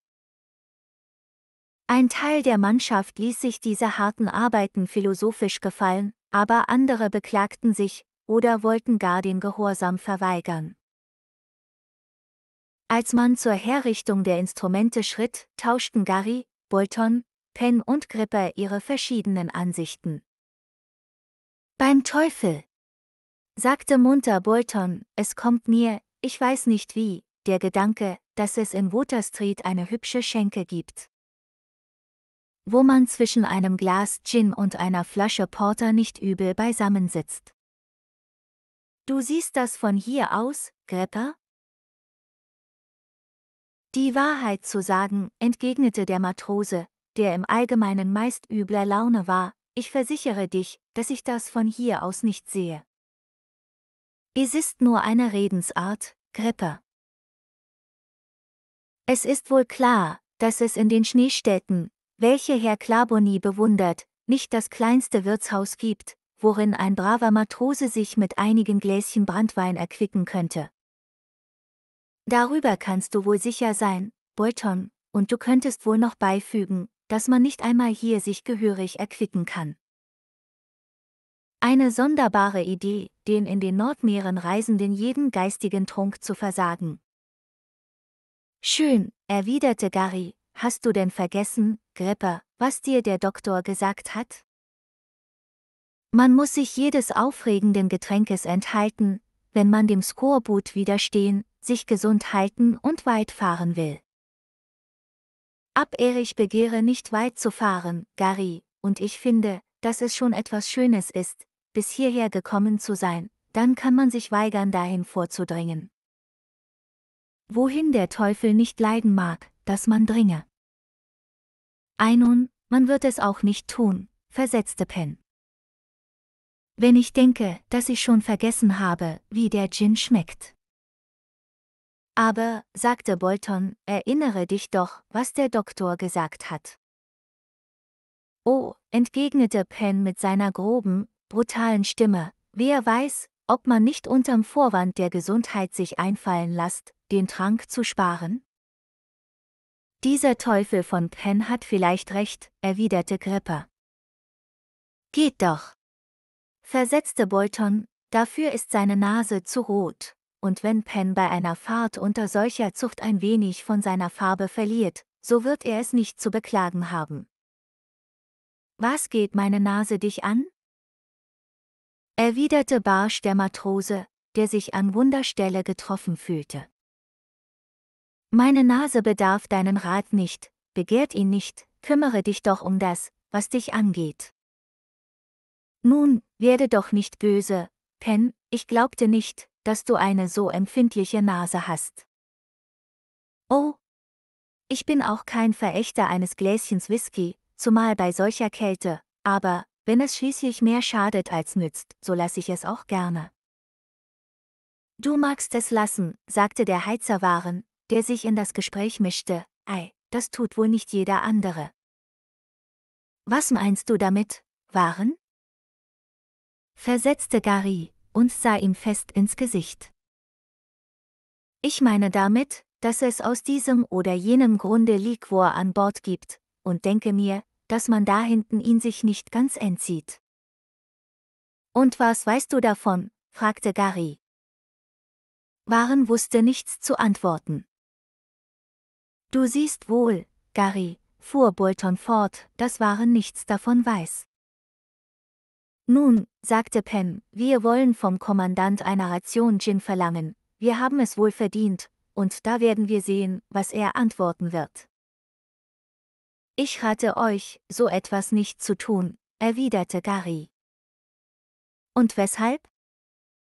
A: Ein Teil der Mannschaft ließ sich diese harten Arbeiten philosophisch gefallen, aber andere beklagten sich oder wollten gar den Gehorsam verweigern. Als man zur Herrichtung der Instrumente schritt, tauschten Gary, Bolton, Penn und Gripper ihre verschiedenen Ansichten. Beim Teufel! sagte munter Bolton, es kommt mir, ich weiß nicht wie, der Gedanke, dass es in Water Street eine hübsche Schenke gibt. Wo man zwischen einem Glas Gin und einer Flasche Porter nicht übel beisammen sitzt.
B: Du siehst das von hier aus, Grepper? Die Wahrheit zu sagen, entgegnete der Matrose, der
A: im Allgemeinen meist übler Laune war, ich versichere dich, dass ich das von hier aus nicht
B: sehe. Es ist nur eine Redensart, Gripper. Es ist wohl klar, dass es in den Schneestädten,
A: welche Herr Klaboni bewundert, nicht das kleinste Wirtshaus gibt, worin ein braver Matrose sich mit einigen Gläschen Brandwein erquicken könnte. Darüber kannst du wohl sicher sein, Bolton, und du könntest wohl noch beifügen, dass man nicht einmal hier sich gehörig erquicken kann. Eine sonderbare Idee, den in den Nordmeeren Reisenden jeden geistigen Trunk zu versagen. Schön, erwiderte Gary, hast du denn vergessen, Gripper, was dir der Doktor gesagt hat? Man muss sich jedes aufregenden Getränkes enthalten, wenn man dem Skorbut widerstehen, sich gesund halten und weit fahren will. Ab Abehrig begehre nicht weit zu fahren, Gary, und ich finde, dass es schon etwas Schönes ist, bis hierher gekommen zu sein, dann kann man sich weigern dahin vorzudringen. Wohin der Teufel nicht leiden mag, dass man dringe. Einun, man wird es auch nicht tun, versetzte Penn. Wenn ich denke, dass ich schon vergessen habe, wie der Gin schmeckt. Aber, sagte Bolton, erinnere dich doch, was der Doktor gesagt hat. Oh, entgegnete Penn mit seiner groben, brutalen Stimme, wer weiß, ob man nicht unterm Vorwand der Gesundheit sich einfallen lässt, den
B: Trank zu sparen? Dieser Teufel von Penn hat vielleicht recht, erwiderte Gripper. Geht doch! versetzte
A: Bolton, dafür ist seine Nase zu rot und wenn Penn bei einer Fahrt unter solcher Zucht ein wenig von seiner Farbe verliert, so wird er es nicht zu beklagen haben.
B: Was geht meine Nase dich an? erwiderte barsch der Matrose, der sich an Wunderstelle getroffen fühlte.
A: Meine Nase bedarf deinen Rat nicht, begehrt ihn nicht, kümmere dich doch um das, was dich angeht. Nun, werde doch nicht böse, Penn, ich glaubte nicht, dass du eine so empfindliche Nase hast. Oh! Ich bin auch kein Verächter eines Gläschens Whisky, zumal bei solcher Kälte, aber, wenn es schließlich mehr schadet als nützt, so lasse ich es auch gerne. Du magst es lassen, sagte der Heizerwaren, der sich in das Gespräch mischte, ei, das tut wohl nicht jeder andere.
B: Was meinst du damit, Waren? versetzte Gary, und sah ihm fest ins Gesicht. Ich meine
A: damit, dass es aus diesem oder jenem Grunde Liquor an Bord gibt, und denke mir, dass man da hinten ihn sich nicht ganz entzieht. Und was weißt du davon? fragte Gary. Waren wusste nichts zu antworten.
B: Du siehst wohl, Gary, fuhr Bolton fort, dass Waren nichts davon weiß. Nun, sagte Pem,
A: wir wollen vom Kommandant einer Ration Gin verlangen, wir haben es wohl verdient, und da werden wir sehen, was er antworten wird. Ich rate euch,
B: so etwas nicht zu tun, erwiderte Gary. Und weshalb?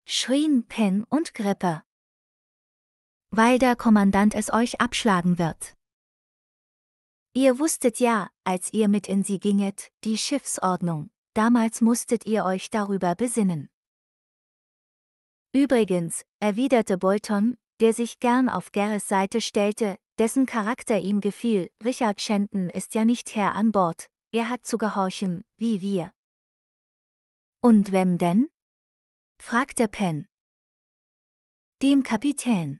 B: schrien Penn und Gripper. Weil der Kommandant es euch abschlagen wird. Ihr wusstet ja, als ihr
A: mit in sie ginget, die Schiffsordnung damals musstet ihr euch darüber besinnen. Übrigens, erwiderte Bolton, der sich gern auf Gareth Seite stellte, dessen Charakter ihm gefiel, Richard Shenton ist ja nicht Herr an Bord,
B: er hat zu gehorchen, wie wir. Und wem denn? fragte Penn. Dem Kapitän.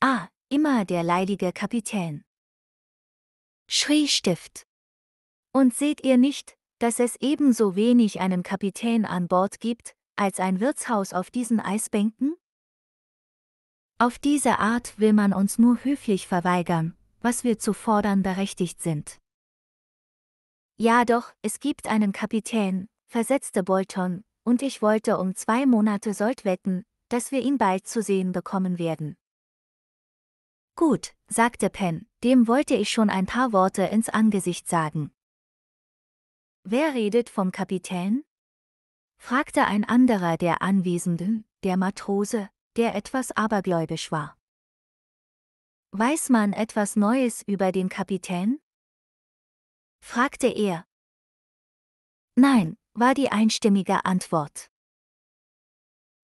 B: Ah, immer der leidige Kapitän. Schrie Stift.
A: Und seht ihr nicht, dass es ebenso wenig einen Kapitän an Bord gibt, als ein Wirtshaus auf diesen Eisbänken? Auf diese Art will man uns nur höflich verweigern, was wir zu fordern berechtigt sind. Ja doch, es gibt einen Kapitän, versetzte Bolton, und ich wollte um zwei Monate Sold wetten, dass wir ihn bald zu sehen bekommen werden.
B: Gut, sagte Penn, dem wollte ich schon ein paar Worte ins Angesicht sagen. Wer redet vom Kapitän? fragte
A: ein anderer der Anwesenden, der Matrose, der etwas abergläubisch war.
B: Weiß man etwas Neues über den Kapitän? fragte er. Nein, war die einstimmige Antwort.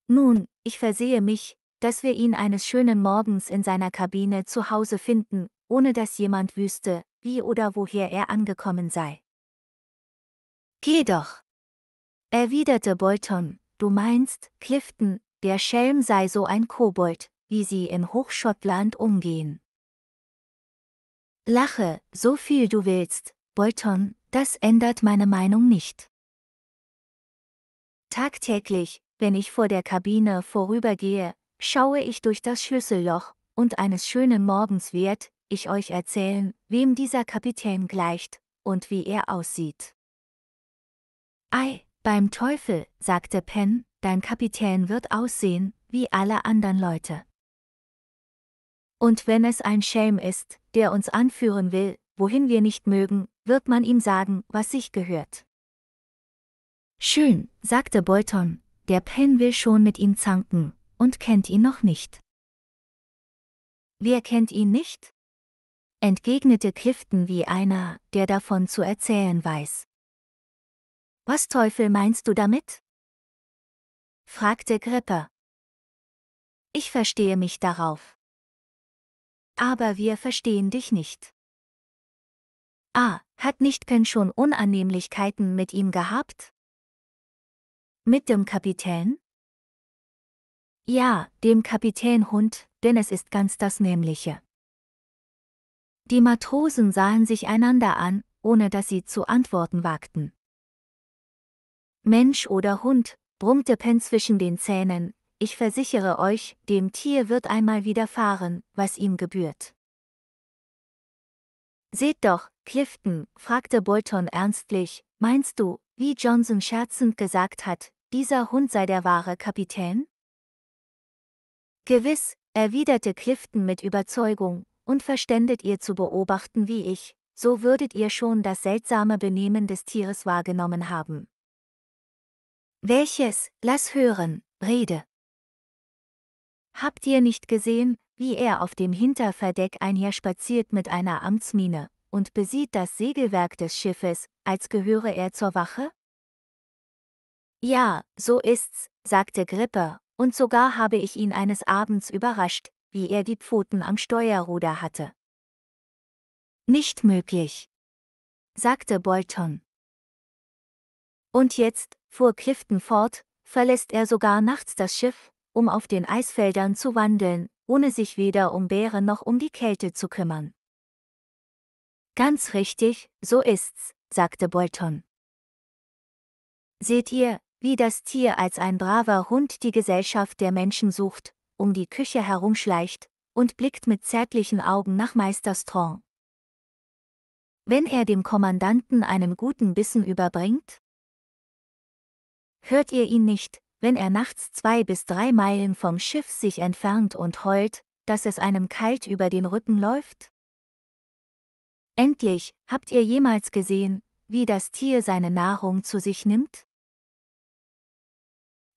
B: Nun, ich versehe mich, dass wir ihn eines schönen Morgens
A: in seiner Kabine zu Hause finden, ohne dass jemand wüsste, wie oder woher er angekommen sei. Geh doch! erwiderte Bolton, du meinst, Clifton, der Schelm sei so ein Kobold, wie sie in
B: Hochschottland umgehen. Lache, so viel du willst, Bolton, das ändert meine Meinung nicht.
A: Tagtäglich, wenn ich vor der Kabine vorübergehe, schaue ich durch das Schlüsselloch, und eines schönen Morgens wird ich euch erzählen, wem dieser Kapitän gleicht und wie er aussieht. Ei, beim Teufel, sagte Penn, dein Kapitän wird aussehen, wie alle anderen Leute. Und wenn es ein Schelm ist, der uns anführen will, wohin wir nicht mögen, wird man ihm sagen, was sich gehört. Schön, sagte Bolton, der Penn will schon mit ihm zanken, und kennt ihn noch nicht. Wer kennt ihn nicht? entgegnete Clifton wie einer, der
B: davon zu erzählen weiß. Was Teufel meinst du damit? fragte Gripper. Ich verstehe mich darauf. Aber wir verstehen dich nicht. Ah, hat nicht Ken schon Unannehmlichkeiten mit ihm gehabt? Mit
A: dem Kapitän? Ja, dem Kapitän Hund, denn es ist ganz das Nämliche. Die Matrosen sahen sich einander an, ohne dass sie zu antworten wagten. Mensch oder Hund, brummte Penn zwischen den Zähnen, ich versichere euch, dem Tier wird einmal widerfahren, was ihm gebührt. Seht doch, Clifton, fragte Bolton ernstlich, meinst du, wie Johnson scherzend gesagt hat, dieser Hund sei der wahre Kapitän? Gewiss, erwiderte Clifton mit Überzeugung, und verständet ihr zu beobachten wie ich, so würdet ihr schon das seltsame Benehmen des Tieres wahrgenommen haben. Welches, lass hören, rede. Habt ihr nicht gesehen, wie er auf dem Hinterverdeck einherspaziert mit einer Amtsmiene und besieht das Segelwerk des Schiffes, als gehöre er zur Wache? Ja, so ist's, sagte Grippe, und sogar habe ich ihn eines Abends überrascht, wie er die
B: Pfoten am Steuerruder hatte. Nicht möglich, sagte Bolton. Und jetzt, fuhr Clifton fort,
A: verlässt er sogar nachts das Schiff, um auf den Eisfeldern zu wandeln, ohne sich weder
B: um Bären noch um die Kälte zu kümmern. Ganz richtig, so ist's, sagte Bolton. Seht ihr, wie das Tier
A: als ein braver Hund die Gesellschaft der Menschen sucht, um die Küche herumschleicht, und blickt mit zärtlichen Augen nach Meister Strong. Wenn er dem Kommandanten einen guten Bissen überbringt, Hört ihr ihn nicht, wenn er nachts zwei bis drei Meilen vom Schiff sich entfernt und heult, dass es einem kalt über den Rücken läuft? Endlich, habt ihr jemals gesehen, wie das Tier seine Nahrung zu sich nimmt?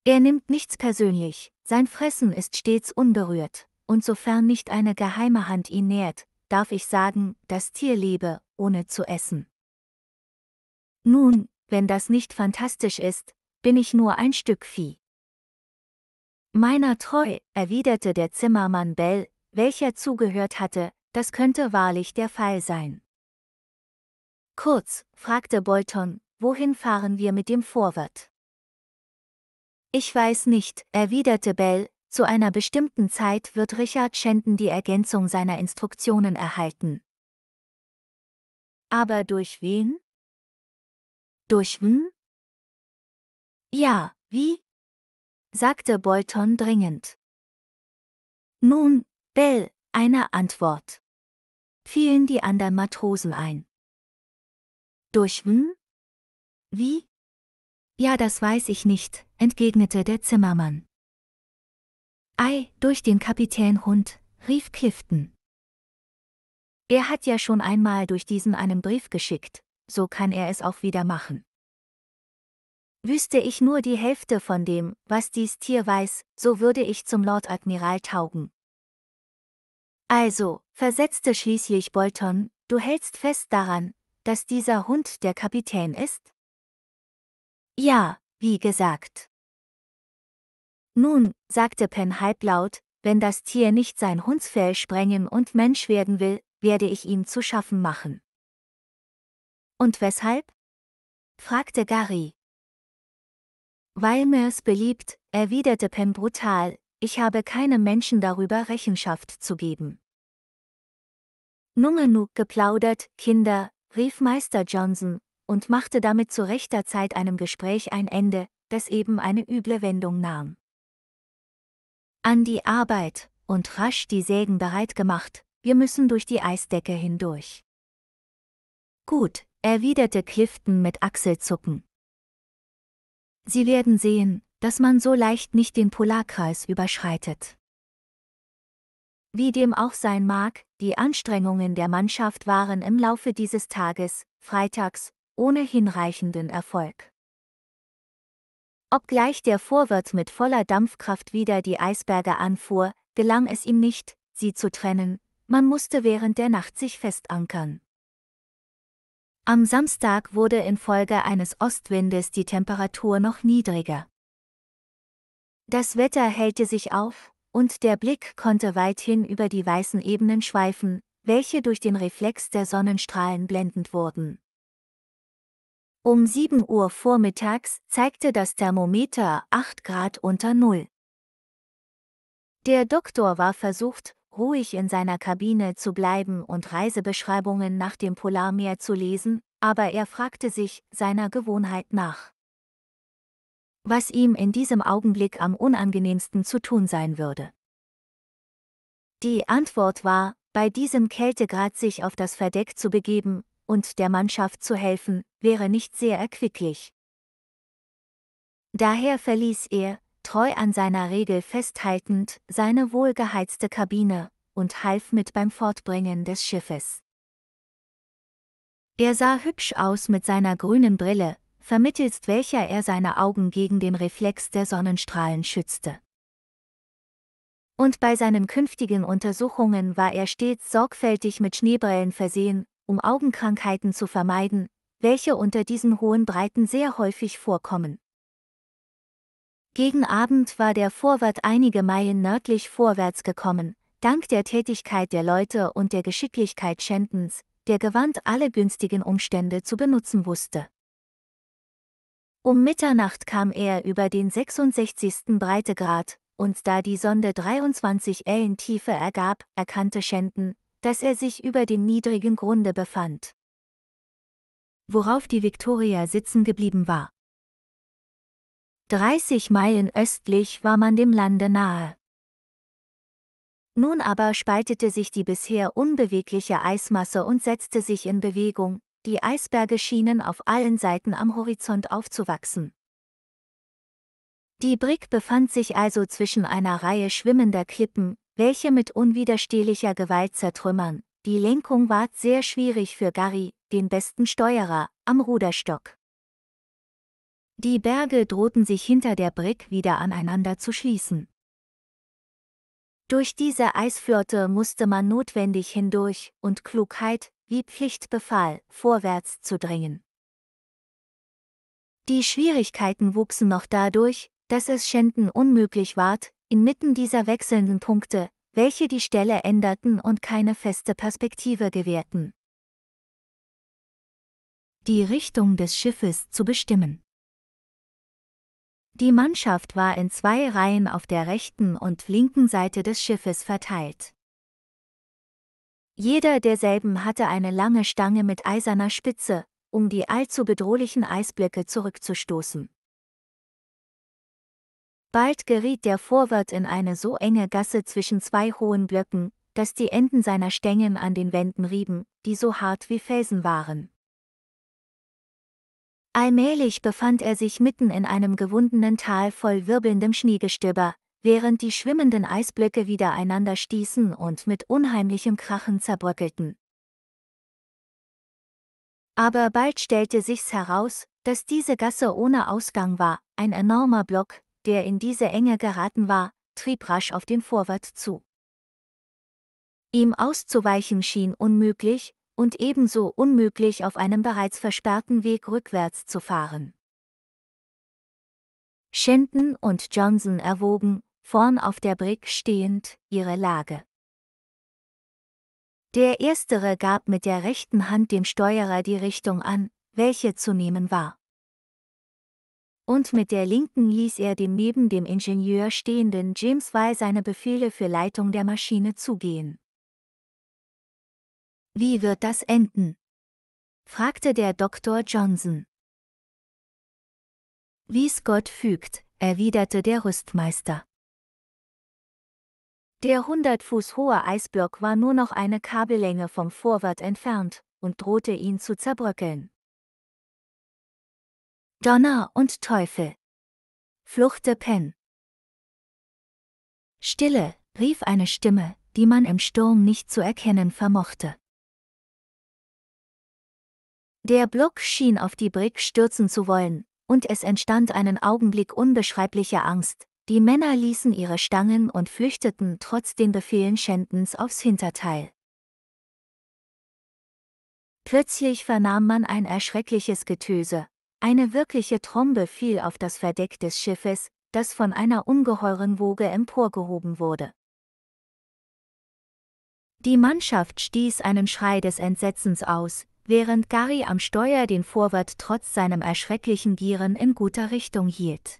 A: Er nimmt nichts persönlich, sein Fressen ist stets unberührt, und sofern nicht eine geheime Hand ihn nährt, darf ich sagen, das Tier lebe, ohne zu essen. Nun, wenn das nicht fantastisch ist, bin ich nur ein Stück Vieh. Meiner treu, erwiderte der Zimmermann Bell, welcher zugehört hatte, das könnte wahrlich der Fall sein. Kurz, fragte Bolton, wohin fahren wir mit dem Vorwort? Ich weiß nicht, erwiderte Bell, zu einer bestimmten Zeit wird Richard Shenton
B: die Ergänzung seiner Instruktionen erhalten. Aber durch wen? Durch wen? Ja, wie? sagte Bolton dringend. Nun, Bell, eine Antwort. Fielen die anderen Matrosen ein. Durch wen? Wie? Ja, das weiß ich nicht, entgegnete der Zimmermann. Ei, durch den Kapitän Hund,
A: rief Clifton. Er hat ja schon einmal durch diesen einen Brief geschickt, so kann er es auch wieder machen. Wüsste ich nur die Hälfte von dem, was dies Tier weiß, so würde ich zum Lord Admiral taugen. Also, versetzte schließlich Bolton, du hältst fest daran, dass dieser Hund der Kapitän ist? Ja, wie gesagt. Nun, sagte Penn halblaut, wenn das Tier nicht sein Hundsfell
B: sprengen und Mensch werden will, werde ich ihm zu schaffen machen. Und weshalb? fragte Gary. Weil mir's
A: beliebt, erwiderte Pem brutal, ich habe keinem Menschen darüber Rechenschaft zu geben. Nun genug geplaudert, Kinder, rief Meister Johnson, und machte damit zu rechter Zeit einem Gespräch ein Ende, das eben eine üble Wendung nahm. An die Arbeit, und rasch die Sägen bereit gemacht, wir müssen durch die Eisdecke hindurch. Gut, erwiderte Clifton mit Achselzucken. Sie werden sehen, dass man so leicht nicht den Polarkreis überschreitet. Wie dem auch sein mag, die Anstrengungen der Mannschaft waren im Laufe dieses Tages, freitags, ohne hinreichenden Erfolg. Obgleich der Vorwärts mit voller Dampfkraft wieder die Eisberge anfuhr, gelang es ihm nicht, sie zu trennen, man musste während der Nacht sich festankern. Am Samstag wurde infolge eines Ostwindes die Temperatur noch niedriger. Das Wetter hellte sich auf, und der Blick konnte weithin über die weißen Ebenen schweifen, welche durch den Reflex der Sonnenstrahlen blendend wurden.
B: Um 7 Uhr vormittags zeigte das Thermometer 8 Grad unter Null. Der Doktor war versucht,
A: ruhig in seiner Kabine zu bleiben und Reisebeschreibungen nach dem Polarmeer zu lesen, aber er fragte sich seiner Gewohnheit nach. Was ihm in diesem Augenblick am unangenehmsten zu tun sein würde. Die Antwort war, bei diesem Kältegrad sich auf das Verdeck zu begeben und der Mannschaft zu helfen, wäre nicht sehr erquicklich. Daher verließ er, treu an seiner Regel festhaltend, seine wohlgeheizte Kabine, und half mit beim Fortbringen des Schiffes. Er sah hübsch aus mit seiner grünen Brille, vermittelst welcher er seine Augen gegen den Reflex der Sonnenstrahlen schützte. Und bei seinen künftigen Untersuchungen war er stets sorgfältig mit Schneebrillen versehen, um Augenkrankheiten zu vermeiden, welche unter diesen hohen Breiten sehr häufig vorkommen. Gegen Abend war der Vorwart einige Meilen nördlich vorwärts gekommen, dank der Tätigkeit der Leute und der Geschicklichkeit Shentons, der gewandt alle günstigen Umstände zu benutzen wusste. Um Mitternacht kam er über den 66. Breitegrad, und da die Sonde 23 Ellen Tiefe ergab, erkannte Shenton, dass er sich über dem niedrigen Grunde befand.
B: Worauf die Victoria sitzen geblieben war. 30 Meilen östlich war man dem Lande nahe. Nun aber
A: spaltete sich die bisher unbewegliche Eismasse und setzte sich in Bewegung, die Eisberge schienen auf allen Seiten am Horizont aufzuwachsen. Die Brig befand sich also zwischen einer Reihe schwimmender Klippen, welche mit unwiderstehlicher Gewalt zertrümmern. Die Lenkung ward sehr schwierig für Gary, den besten Steuerer, am Ruderstock. Die Berge drohten sich hinter der Brick wieder aneinander zu schließen. Durch diese Eisflotte musste man notwendig hindurch, und Klugheit, wie Pflicht befahl, vorwärts zu dringen. Die Schwierigkeiten wuchsen noch dadurch, dass es Schänden unmöglich ward, inmitten dieser wechselnden Punkte, welche die Stelle
B: änderten und keine feste Perspektive gewährten. Die Richtung des Schiffes zu bestimmen. Die Mannschaft
A: war in zwei Reihen auf der rechten und linken Seite des Schiffes verteilt. Jeder derselben hatte eine lange Stange mit eiserner Spitze, um die allzu bedrohlichen Eisblöcke zurückzustoßen. Bald geriet der Vorwärts in eine so enge Gasse zwischen zwei hohen Blöcken, dass die Enden seiner Stängen an den Wänden rieben, die so hart wie Felsen waren. Allmählich befand er sich mitten in einem gewundenen Tal voll wirbelndem Schneegestöber, während die schwimmenden Eisblöcke wieder einander stießen und mit unheimlichem Krachen zerbröckelten. Aber bald stellte sich's heraus, dass diese Gasse ohne Ausgang war, ein enormer Block, der in diese Enge geraten war, trieb rasch auf den Vorwärts zu. Ihm auszuweichen schien unmöglich, und ebenso unmöglich auf einem bereits versperrten Weg rückwärts zu fahren. Shenton und Johnson erwogen, vorn auf der Brick stehend, ihre Lage. Der erstere gab mit der rechten Hand dem Steuerer die Richtung an, welche zu nehmen war. Und mit der linken ließ er dem neben dem Ingenieur stehenden James Weil seine Befehle für Leitung der Maschine zugehen.
B: Wie wird das enden? fragte der Doktor Johnson. Wie's Gott fügt, erwiderte der Rüstmeister. Der hundert Fuß hohe Eisberg
A: war nur noch eine Kabellänge vom Vorwart entfernt und drohte ihn zu zerbröckeln.
B: Donner und Teufel! fluchte Penn. Stille, rief eine Stimme, die man im Sturm nicht zu erkennen vermochte. Der
A: Block schien auf die Brick stürzen zu wollen, und es entstand einen Augenblick unbeschreiblicher Angst. Die Männer ließen ihre Stangen und flüchteten trotz den Befehlen Shendons aufs Hinterteil. Plötzlich vernahm man ein erschreckliches Getöse. Eine wirkliche Trombe fiel auf das Verdeck des Schiffes, das von einer ungeheuren Woge emporgehoben wurde. Die Mannschaft stieß einen Schrei des Entsetzens aus, während Gary am Steuer den Vorwart trotz seinem erschrecklichen Gieren in guter Richtung hielt.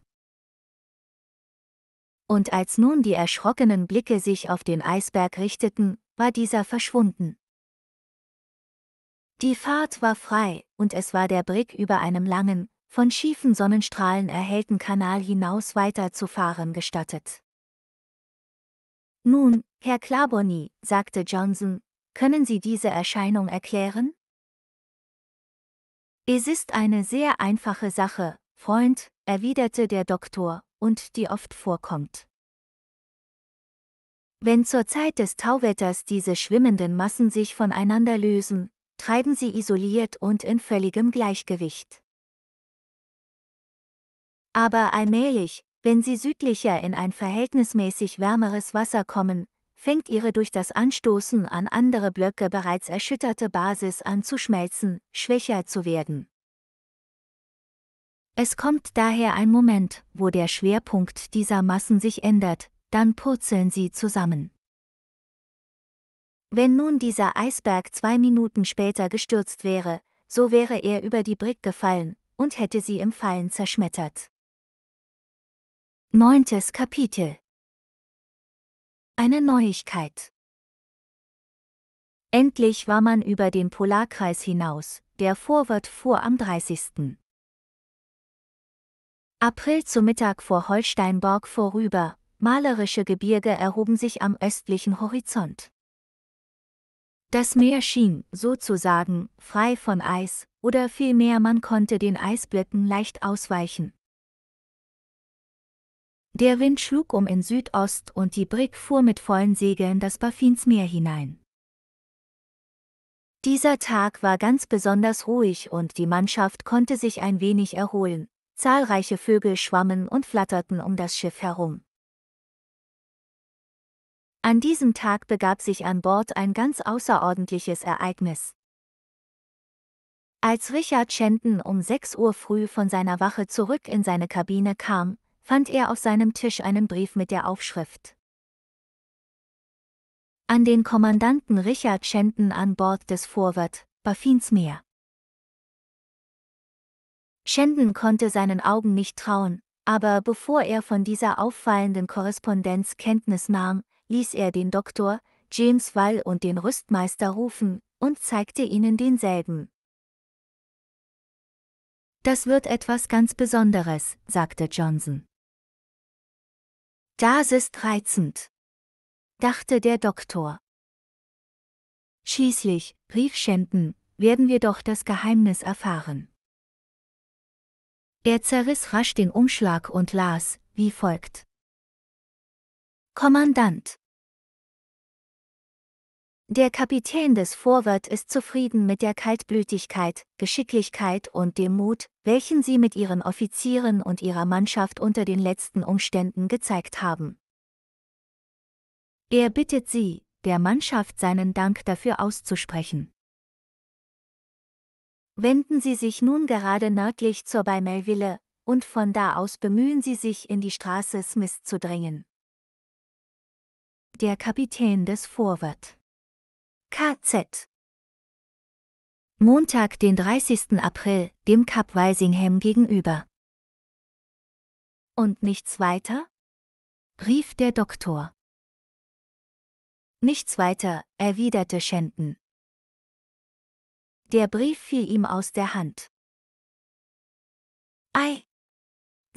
A: Und als nun die erschrockenen Blicke sich auf den Eisberg richteten, war dieser verschwunden. Die Fahrt war frei, und es war der Brick über einem langen, von schiefen Sonnenstrahlen erhellten Kanal hinaus
B: weiterzufahren gestattet. Nun, Herr Clabony, sagte Johnson, können Sie diese Erscheinung erklären?
A: Es ist eine sehr einfache Sache, Freund, erwiderte der Doktor, und die oft vorkommt. Wenn zur Zeit des Tauwetters diese schwimmenden Massen sich voneinander lösen, treiben sie isoliert und in völligem Gleichgewicht. Aber allmählich, wenn sie südlicher in ein verhältnismäßig wärmeres Wasser kommen, fängt ihre durch das Anstoßen an andere Blöcke bereits erschütterte Basis an zu schmelzen, schwächer zu
B: werden. Es kommt daher ein Moment, wo der Schwerpunkt dieser Massen sich ändert, dann purzeln sie zusammen.
A: Wenn nun dieser Eisberg zwei Minuten später gestürzt wäre, so wäre er
B: über die Brick gefallen und hätte sie im Fallen zerschmettert. Neuntes Kapitel eine Neuigkeit. Endlich war man über den Polarkreis hinaus, der Vorwort
A: fuhr am 30. April zu Mittag vor Holsteinborg vorüber, malerische Gebirge erhoben sich am östlichen Horizont. Das Meer schien, sozusagen, frei von Eis, oder vielmehr man konnte den Eisblöcken leicht ausweichen, der Wind schlug um in Südost und die Brig fuhr mit vollen Segeln das Baffins Meer hinein. Dieser Tag war ganz besonders ruhig und die Mannschaft konnte sich ein wenig erholen, zahlreiche Vögel schwammen und flatterten um
B: das Schiff herum. An diesem Tag begab sich an Bord ein ganz außerordentliches Ereignis. Als Richard
A: Shenton um 6 Uhr früh von seiner Wache zurück in seine Kabine kam, fand er auf seinem Tisch einen Brief mit der Aufschrift An den Kommandanten Richard Shenton an Bord des Forward, Baffins Meer. Shendon konnte seinen Augen nicht trauen, aber bevor er von dieser auffallenden Korrespondenz Kenntnis nahm, ließ er den Doktor, James Wall und den Rüstmeister rufen und zeigte ihnen denselben.
B: Das wird etwas ganz Besonderes, sagte Johnson. Das ist reizend, dachte der Doktor.
A: Schließlich, rief Shempen, werden wir doch das Geheimnis erfahren.
B: Er zerriss rasch den Umschlag und las, wie folgt. Kommandant. Der Kapitän des Vorwärts ist zufrieden mit der Kaltblütigkeit, Geschicklichkeit
A: und dem Mut, welchen sie mit ihren Offizieren und ihrer Mannschaft unter den letzten
B: Umständen gezeigt haben. Er bittet sie, der Mannschaft seinen Dank dafür auszusprechen. Wenden Sie
A: sich nun gerade nördlich zur bei Melville, und von da aus bemühen Sie sich in die Straße
B: Smith zu dringen. Der Kapitän des Vorwärts KZ. Montag, den 30. April, dem Kap Weisingham gegenüber. Und nichts weiter? rief der Doktor. Nichts weiter, erwiderte Shenten. Der Brief fiel ihm aus der Hand. Ei,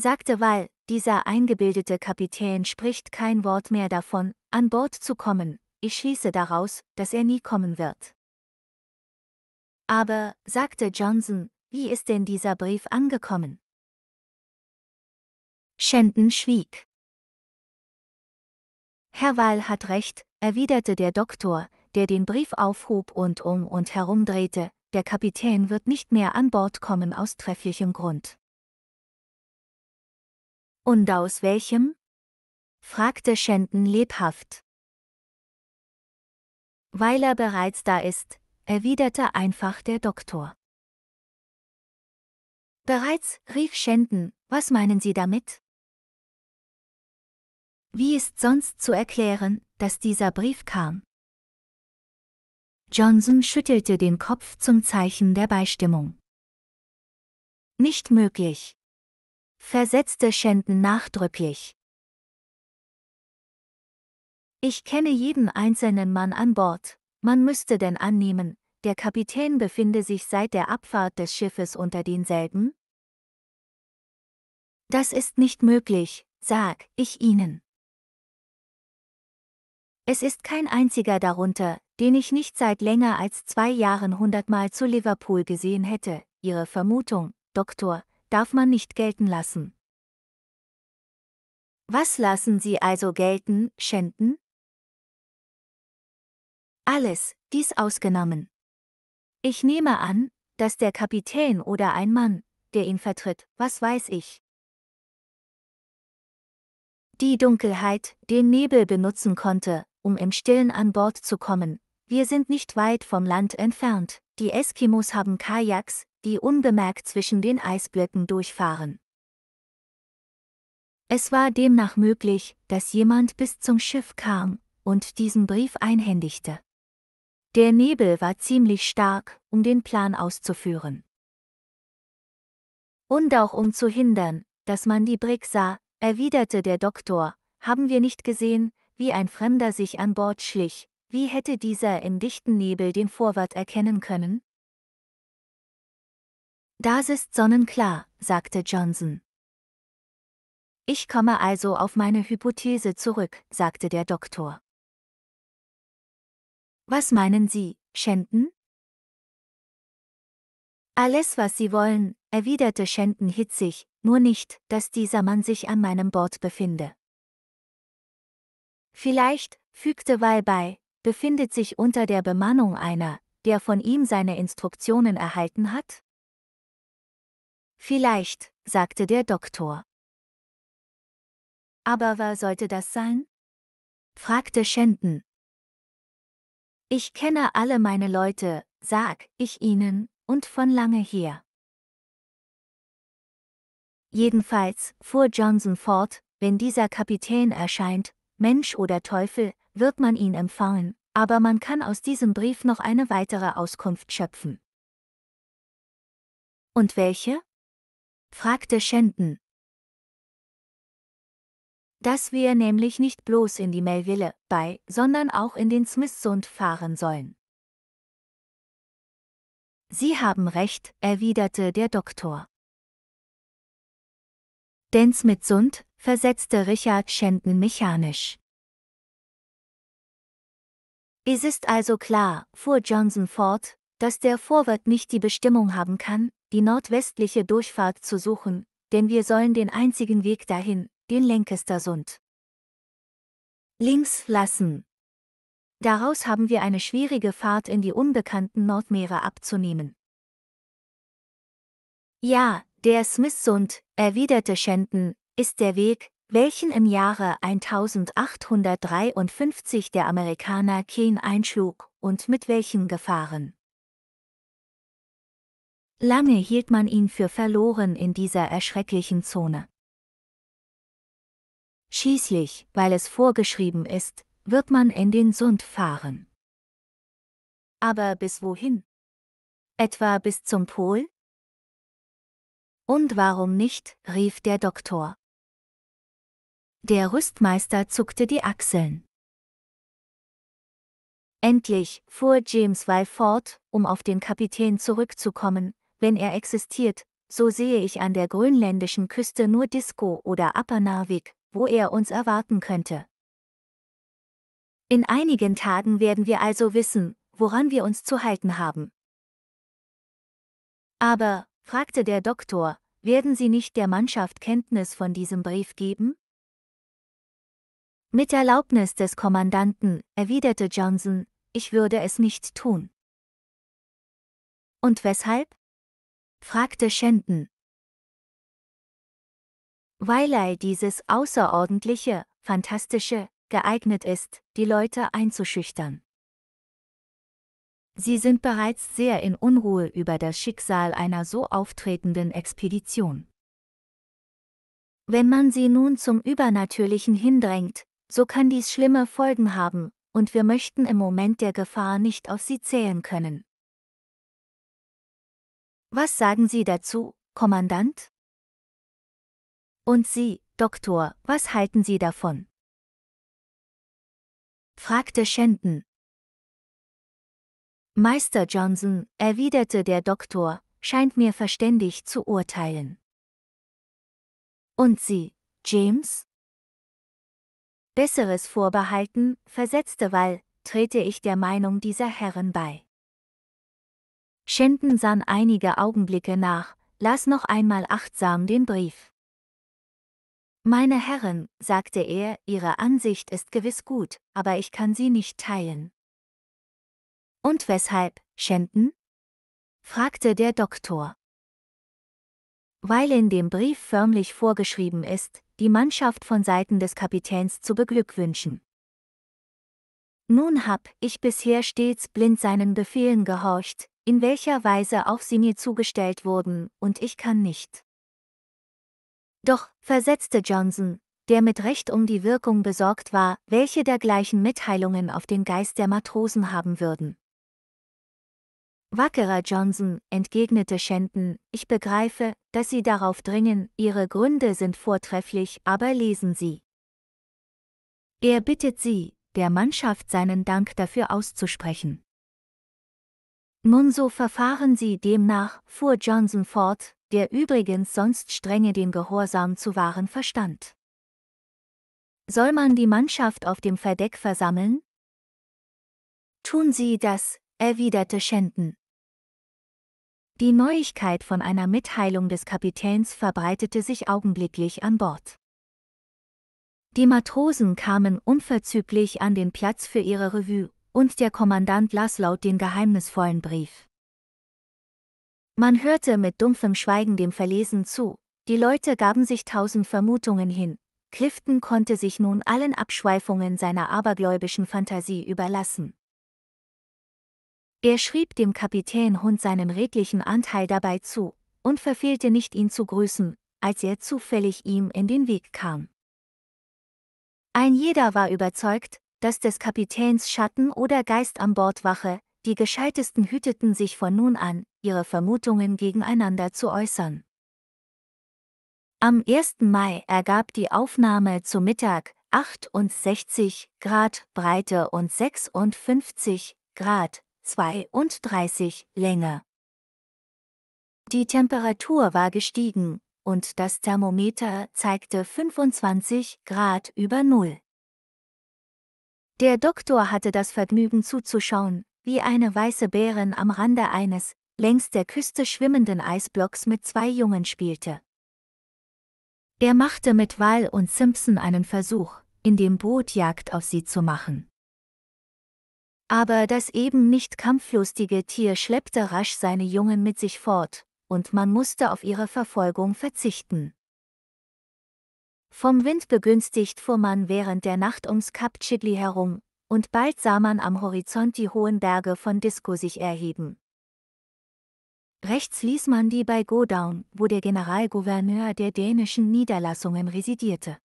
B: sagte Wall, dieser
A: eingebildete Kapitän spricht kein Wort mehr davon, an Bord zu kommen, ich schließe daraus,
B: dass er nie kommen wird. Aber, sagte Johnson, wie ist denn dieser Brief angekommen? Shenton schwieg. Herr Wahl hat recht, erwiderte der Doktor,
A: der den Brief aufhob und um und herum drehte, der Kapitän wird nicht mehr an
B: Bord kommen aus trefflichem Grund. Und aus welchem? fragte Shenton lebhaft. Weil er bereits da ist, erwiderte einfach der Doktor. Bereits, rief Schenden, was meinen Sie damit? Wie ist sonst zu erklären, dass dieser Brief kam? Johnson schüttelte den Kopf zum Zeichen der Beistimmung. Nicht möglich. Versetzte Schenden nachdrücklich. Ich kenne jeden einzelnen Mann an
A: Bord. Man müsste denn annehmen, der Kapitän befinde sich seit der Abfahrt des Schiffes
B: unter denselben? Das ist nicht möglich, sag ich Ihnen. Es ist kein einziger darunter,
A: den ich nicht seit länger als zwei Jahren hundertmal zu Liverpool gesehen hätte. Ihre
B: Vermutung, Doktor, darf man nicht gelten lassen. Was lassen Sie also gelten, Schänden? Alles, dies ausgenommen. Ich nehme an, dass der Kapitän oder ein Mann, der ihn vertritt, was weiß ich.
A: Die Dunkelheit, den Nebel benutzen konnte, um im Stillen an Bord zu kommen. Wir sind nicht weit vom Land entfernt. Die Eskimos haben Kajaks, die unbemerkt zwischen den Eisblöcken durchfahren. Es war demnach möglich, dass jemand bis zum Schiff kam und diesen Brief einhändigte. Der Nebel war ziemlich stark, um den Plan auszuführen. Und auch um zu hindern, dass man die Brick sah, erwiderte der Doktor, haben wir nicht gesehen, wie ein Fremder sich an Bord schlich, wie hätte
B: dieser im dichten Nebel den Vorwart erkennen können? Das ist sonnenklar, sagte Johnson. Ich komme also auf meine Hypothese zurück, sagte der Doktor. Was meinen Sie, schänden? Alles, was
A: Sie wollen, erwiderte Schänden hitzig, nur nicht, dass dieser Mann sich an meinem Bord befinde. Vielleicht, fügte Weil bei, befindet
B: sich unter der Bemannung einer, der von ihm seine Instruktionen erhalten hat? Vielleicht, sagte der Doktor. Aber wer sollte das sein? fragte Schänden,
A: ich kenne alle meine Leute, sag ich ihnen, und von lange her. Jedenfalls, fuhr Johnson fort, wenn dieser Kapitän erscheint, Mensch oder Teufel, wird man ihn empfangen, aber man
B: kann aus diesem Brief noch eine weitere Auskunft schöpfen. Und welche? fragte Shenden, dass wir nämlich nicht bloß in die Melville bei, sondern auch in den Smithsund fahren sollen. Sie haben recht, erwiderte der Doktor. Denn Smithsund, versetzte Richard Shenton mechanisch. Es ist
A: also klar, fuhr Johnson fort, dass der Vorwärts nicht die Bestimmung haben kann, die nordwestliche Durchfahrt zu suchen, denn wir sollen den einzigen Weg dahin, den Lancaster
B: Sund. Links lassen. Daraus haben wir eine schwierige Fahrt in die unbekannten Nordmeere abzunehmen.
A: Ja, der Smithsund, erwiderte Shenton, ist der Weg, welchen im Jahre 1853 der Amerikaner Kane einschlug
B: und mit welchen Gefahren. Lange hielt man ihn für verloren in dieser erschrecklichen Zone.
A: Schließlich, weil es vorgeschrieben ist, wird man in den Sund fahren.
B: Aber bis wohin? Etwa bis zum Pol? Und warum nicht? rief der Doktor. Der Rüstmeister zuckte die Achseln.
A: Endlich fuhr James Weil fort, um auf den Kapitän zurückzukommen, wenn er existiert, so sehe ich an der grönländischen Küste nur Disco oder Upper Narvik, wo
B: er uns erwarten könnte. In einigen Tagen werden wir also wissen, woran wir uns zu halten haben. Aber,
A: fragte der Doktor, werden Sie nicht der Mannschaft Kenntnis von diesem Brief geben?
B: Mit Erlaubnis des Kommandanten, erwiderte Johnson, ich würde es nicht tun. Und weshalb? fragte Shenton weil all dieses
A: Außerordentliche, Fantastische, geeignet ist, die Leute einzuschüchtern. Sie sind bereits sehr in Unruhe über das Schicksal einer so auftretenden Expedition. Wenn man sie nun zum Übernatürlichen hindrängt, so kann dies schlimme Folgen haben, und wir möchten im Moment der
B: Gefahr nicht auf sie zählen können. Was sagen Sie dazu, Kommandant? Und Sie, Doktor, was halten Sie davon? fragte Shenton. Meister Johnson, erwiderte der Doktor, scheint mir verständig zu urteilen. Und Sie, James?
A: Besseres vorbehalten, versetzte Wall, trete ich der Meinung dieser Herren bei. Shenton sann einige Augenblicke nach, las noch einmal achtsam den Brief. Meine Herren, sagte er, Ihre Ansicht ist gewiss gut, aber ich kann sie nicht teilen. Und weshalb, Schänden? fragte der Doktor. Weil in dem Brief förmlich vorgeschrieben ist, die Mannschaft von Seiten des Kapitäns zu beglückwünschen. Nun hab ich bisher stets blind seinen Befehlen gehorcht, in welcher Weise auch sie mir zugestellt wurden, und ich kann nicht doch, versetzte Johnson, der mit Recht um die Wirkung besorgt war, welche dergleichen Mitteilungen auf den Geist der Matrosen haben würden. Wackerer Johnson, entgegnete Shenton, ich begreife, dass Sie darauf dringen, Ihre Gründe sind vortrefflich, aber lesen Sie. Er bittet Sie, der Mannschaft seinen Dank dafür auszusprechen. Nun so verfahren sie demnach, fuhr Johnson fort, der übrigens sonst strenge den Gehorsam zu wahren verstand.
B: Soll man die Mannschaft auf dem Verdeck versammeln? Tun Sie das, erwiderte Schenden. Die Neuigkeit von einer
A: Mitteilung des Kapitäns verbreitete sich augenblicklich an Bord. Die Matrosen kamen unverzüglich an den Platz für ihre Revue und der Kommandant las laut den geheimnisvollen Brief. Man hörte mit dumpfem Schweigen dem Verlesen zu, die Leute gaben sich tausend Vermutungen hin, Clifton konnte sich nun allen Abschweifungen seiner abergläubischen Fantasie überlassen. Er schrieb dem Kapitän Hund seinen redlichen Anteil dabei zu und verfehlte nicht ihn zu grüßen, als er zufällig ihm in den Weg kam. Ein jeder war überzeugt, dass des Kapitäns Schatten oder Geist an Bord wache, die Gescheitesten hüteten sich von nun an, ihre Vermutungen gegeneinander zu äußern. Am 1. Mai ergab die Aufnahme zu Mittag 68 Grad Breite und 56 Grad 32 Länge. Die Temperatur war gestiegen, und das Thermometer zeigte 25 Grad über Null. Der Doktor hatte das Vergnügen zuzuschauen, wie eine weiße Bärin am Rande eines, längs der Küste schwimmenden Eisblocks mit zwei Jungen spielte. Er machte mit Wall und Simpson einen Versuch, in dem Boot Jagd auf sie zu machen. Aber das eben nicht kampflustige Tier schleppte rasch seine Jungen mit sich fort, und man musste auf ihre Verfolgung verzichten. Vom Wind begünstigt fuhr man während der Nacht ums Kap Chidli herum, und bald sah man am Horizont die hohen Berge von Disco sich erheben. Rechts ließ man die bei Godown, wo der Generalgouverneur der dänischen Niederlassungen residierte.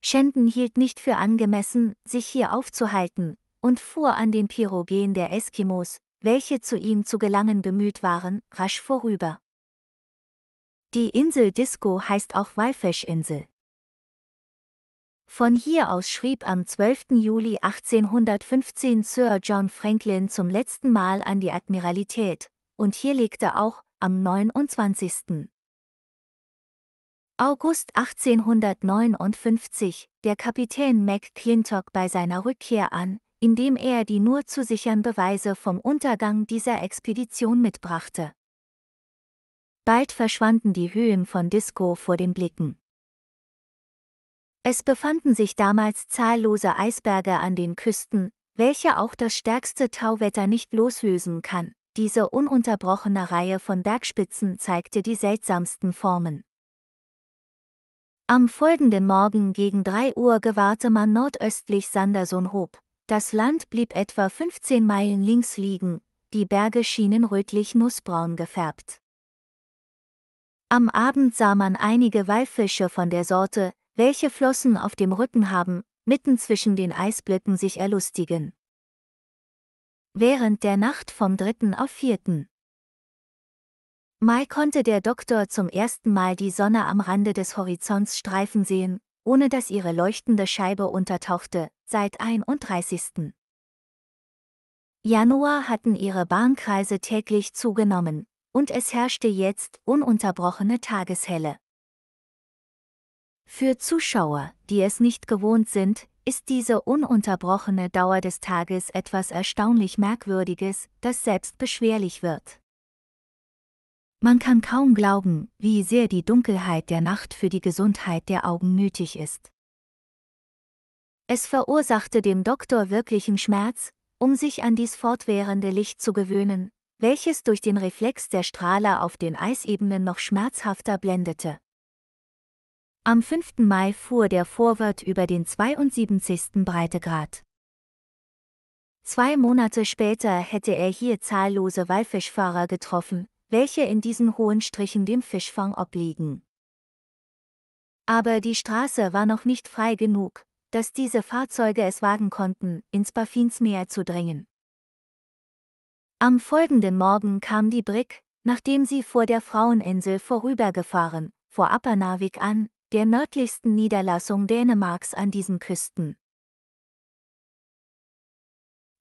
A: Schenden hielt nicht für angemessen, sich hier aufzuhalten, und fuhr an den Pirogen der Eskimos, welche zu ihm zu gelangen bemüht waren, rasch vorüber. Die Insel Disco heißt auch Walfisch-Insel. Von hier aus schrieb am 12. Juli 1815 Sir John Franklin zum letzten Mal an die Admiralität, und hier legte auch, am 29. August 1859 der Kapitän McClintock bei seiner Rückkehr an, indem er die nur zu sichern Beweise vom Untergang dieser Expedition mitbrachte. Bald verschwanden die Höhen von Disco vor den Blicken. Es befanden sich damals zahllose Eisberge an den Küsten, welche auch das stärkste Tauwetter nicht loslösen kann. Diese ununterbrochene Reihe von Bergspitzen zeigte die seltsamsten Formen. Am folgenden Morgen gegen 3 Uhr gewahrte man nordöstlich Sandersonhoop. Das Land blieb etwa 15 Meilen links liegen, die Berge schienen rötlich nussbraun gefärbt. Am Abend sah man einige Wallfische von der Sorte, welche Flossen auf dem Rücken haben, mitten zwischen den Eisblöcken sich erlustigen. Während der Nacht vom 3. auf 4. Mai konnte der Doktor zum ersten Mal die Sonne am Rande des Horizonts streifen sehen, ohne dass ihre leuchtende Scheibe untertauchte, seit 31. Januar hatten ihre Bahnkreise täglich zugenommen, und es herrschte jetzt ununterbrochene Tageshelle. Für Zuschauer, die es nicht gewohnt sind, ist diese ununterbrochene Dauer des Tages etwas erstaunlich Merkwürdiges, das selbst beschwerlich wird. Man kann kaum glauben, wie sehr die Dunkelheit der Nacht für die Gesundheit der Augen nötig ist. Es verursachte dem Doktor wirklichen Schmerz, um sich an dies fortwährende Licht zu gewöhnen, welches durch den Reflex der Strahler auf den Eisebenen noch schmerzhafter blendete. Am 5. Mai fuhr der Vorwärts über den 72. Breitegrad. Zwei Monate später hätte er hier zahllose Wallfischfahrer getroffen, welche in diesen hohen Strichen dem Fischfang obliegen. Aber die Straße war noch nicht frei genug, dass diese Fahrzeuge es wagen konnten, ins Baffinsmeer zu dringen. Am folgenden Morgen kam die Brick, nachdem sie vor der Fraueninsel vorübergefahren, vor Appernavik an, der nördlichsten
B: Niederlassung Dänemarks an diesen Küsten.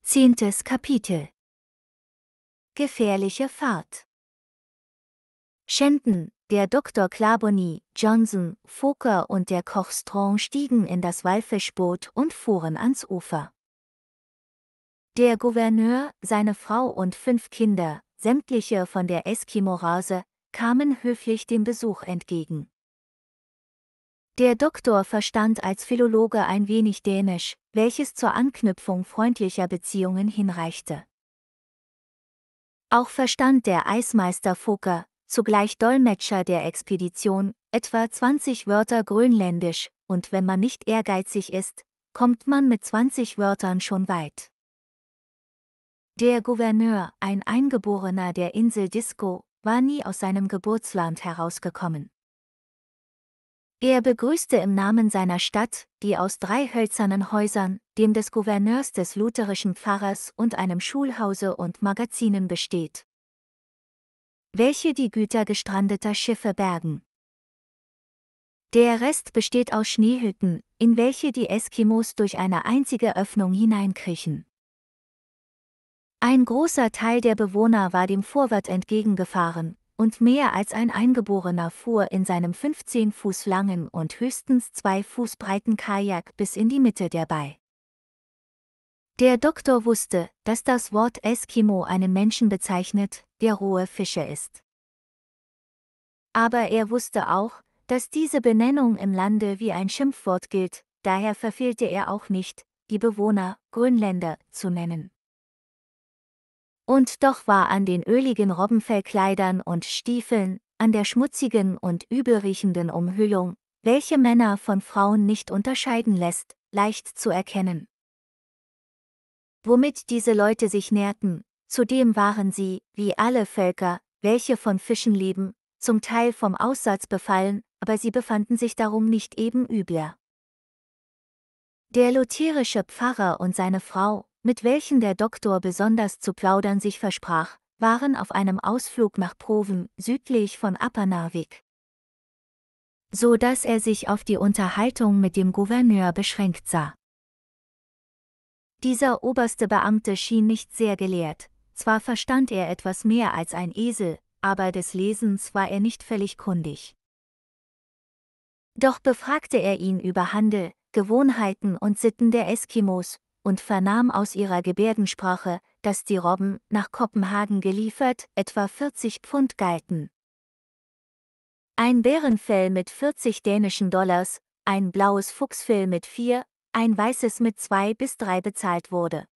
B: Zehntes Kapitel Gefährliche Fahrt Shenton, der Dr. Clabony, Johnson, Fokker und der Koch
A: Strong stiegen in das Walfischboot und fuhren ans Ufer. Der Gouverneur, seine Frau und fünf Kinder, sämtliche von der Eskimo-Rase, kamen höflich dem Besuch entgegen. Der Doktor verstand als Philologe ein wenig Dänisch, welches zur Anknüpfung freundlicher Beziehungen hinreichte. Auch verstand der Eismeister Fokker, zugleich Dolmetscher der Expedition, etwa 20 Wörter Grönländisch, und wenn man nicht ehrgeizig ist, kommt man mit 20 Wörtern schon weit. Der Gouverneur, ein Eingeborener der Insel Disco, war nie aus seinem Geburtsland herausgekommen. Er begrüßte im Namen seiner Stadt, die aus drei hölzernen Häusern, dem des Gouverneurs des lutherischen Pfarrers und einem Schulhause und Magazinen besteht, welche die Güter gestrandeter Schiffe bergen. Der Rest besteht aus Schneehütten, in welche die Eskimos durch eine einzige Öffnung hineinkriechen. Ein großer Teil der Bewohner war dem Vorwärts entgegengefahren, und mehr als ein Eingeborener fuhr in seinem 15 Fuß langen und höchstens zwei Fuß breiten Kajak bis in die Mitte der Bay. Der Doktor wusste, dass das Wort Eskimo einen Menschen bezeichnet, der rohe Fische ist. Aber er wusste auch, dass diese Benennung im Lande wie ein Schimpfwort gilt, daher verfehlte er auch nicht, die Bewohner Grönländer zu nennen. Und doch war an den öligen Robbenfellkleidern und Stiefeln, an der schmutzigen und übelriechenden Umhüllung, welche Männer von Frauen nicht unterscheiden lässt, leicht zu erkennen. Womit diese Leute sich nährten, zudem waren sie, wie alle Völker, welche von Fischen leben, zum Teil vom Aussatz befallen, aber sie befanden sich darum nicht eben übler. Der lutherische Pfarrer und seine Frau, mit welchen der Doktor besonders zu plaudern sich versprach, waren auf einem Ausflug nach Proven, südlich von Appernarvik. So dass er sich auf die Unterhaltung mit dem Gouverneur beschränkt sah. Dieser oberste Beamte schien nicht sehr gelehrt, zwar verstand er etwas mehr als ein Esel, aber des Lesens war er nicht völlig kundig. Doch befragte er ihn über Handel, Gewohnheiten und Sitten der Eskimos, und vernahm aus ihrer Gebärdensprache, dass die Robben, nach Kopenhagen geliefert, etwa 40 Pfund galten. Ein Bärenfell mit 40 dänischen Dollars, ein blaues Fuchsfell mit 4, ein weißes mit 2 bis 3 bezahlt wurde.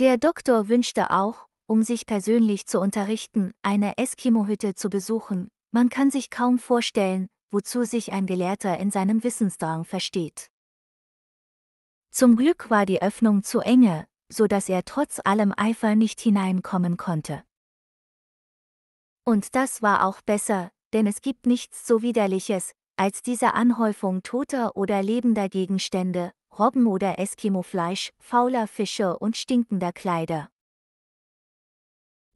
A: Der Doktor wünschte auch, um sich persönlich zu unterrichten, eine Eskimo-Hütte zu besuchen, man kann sich kaum vorstellen, wozu sich ein Gelehrter in seinem Wissensdrang versteht. Zum Glück war die Öffnung zu enge, so dass er trotz allem Eifer nicht hineinkommen konnte. Und das war auch besser, denn es gibt nichts so widerliches, als diese Anhäufung toter oder lebender Gegenstände, Robben oder Eskimofleisch, fauler Fische und stinkender Kleider.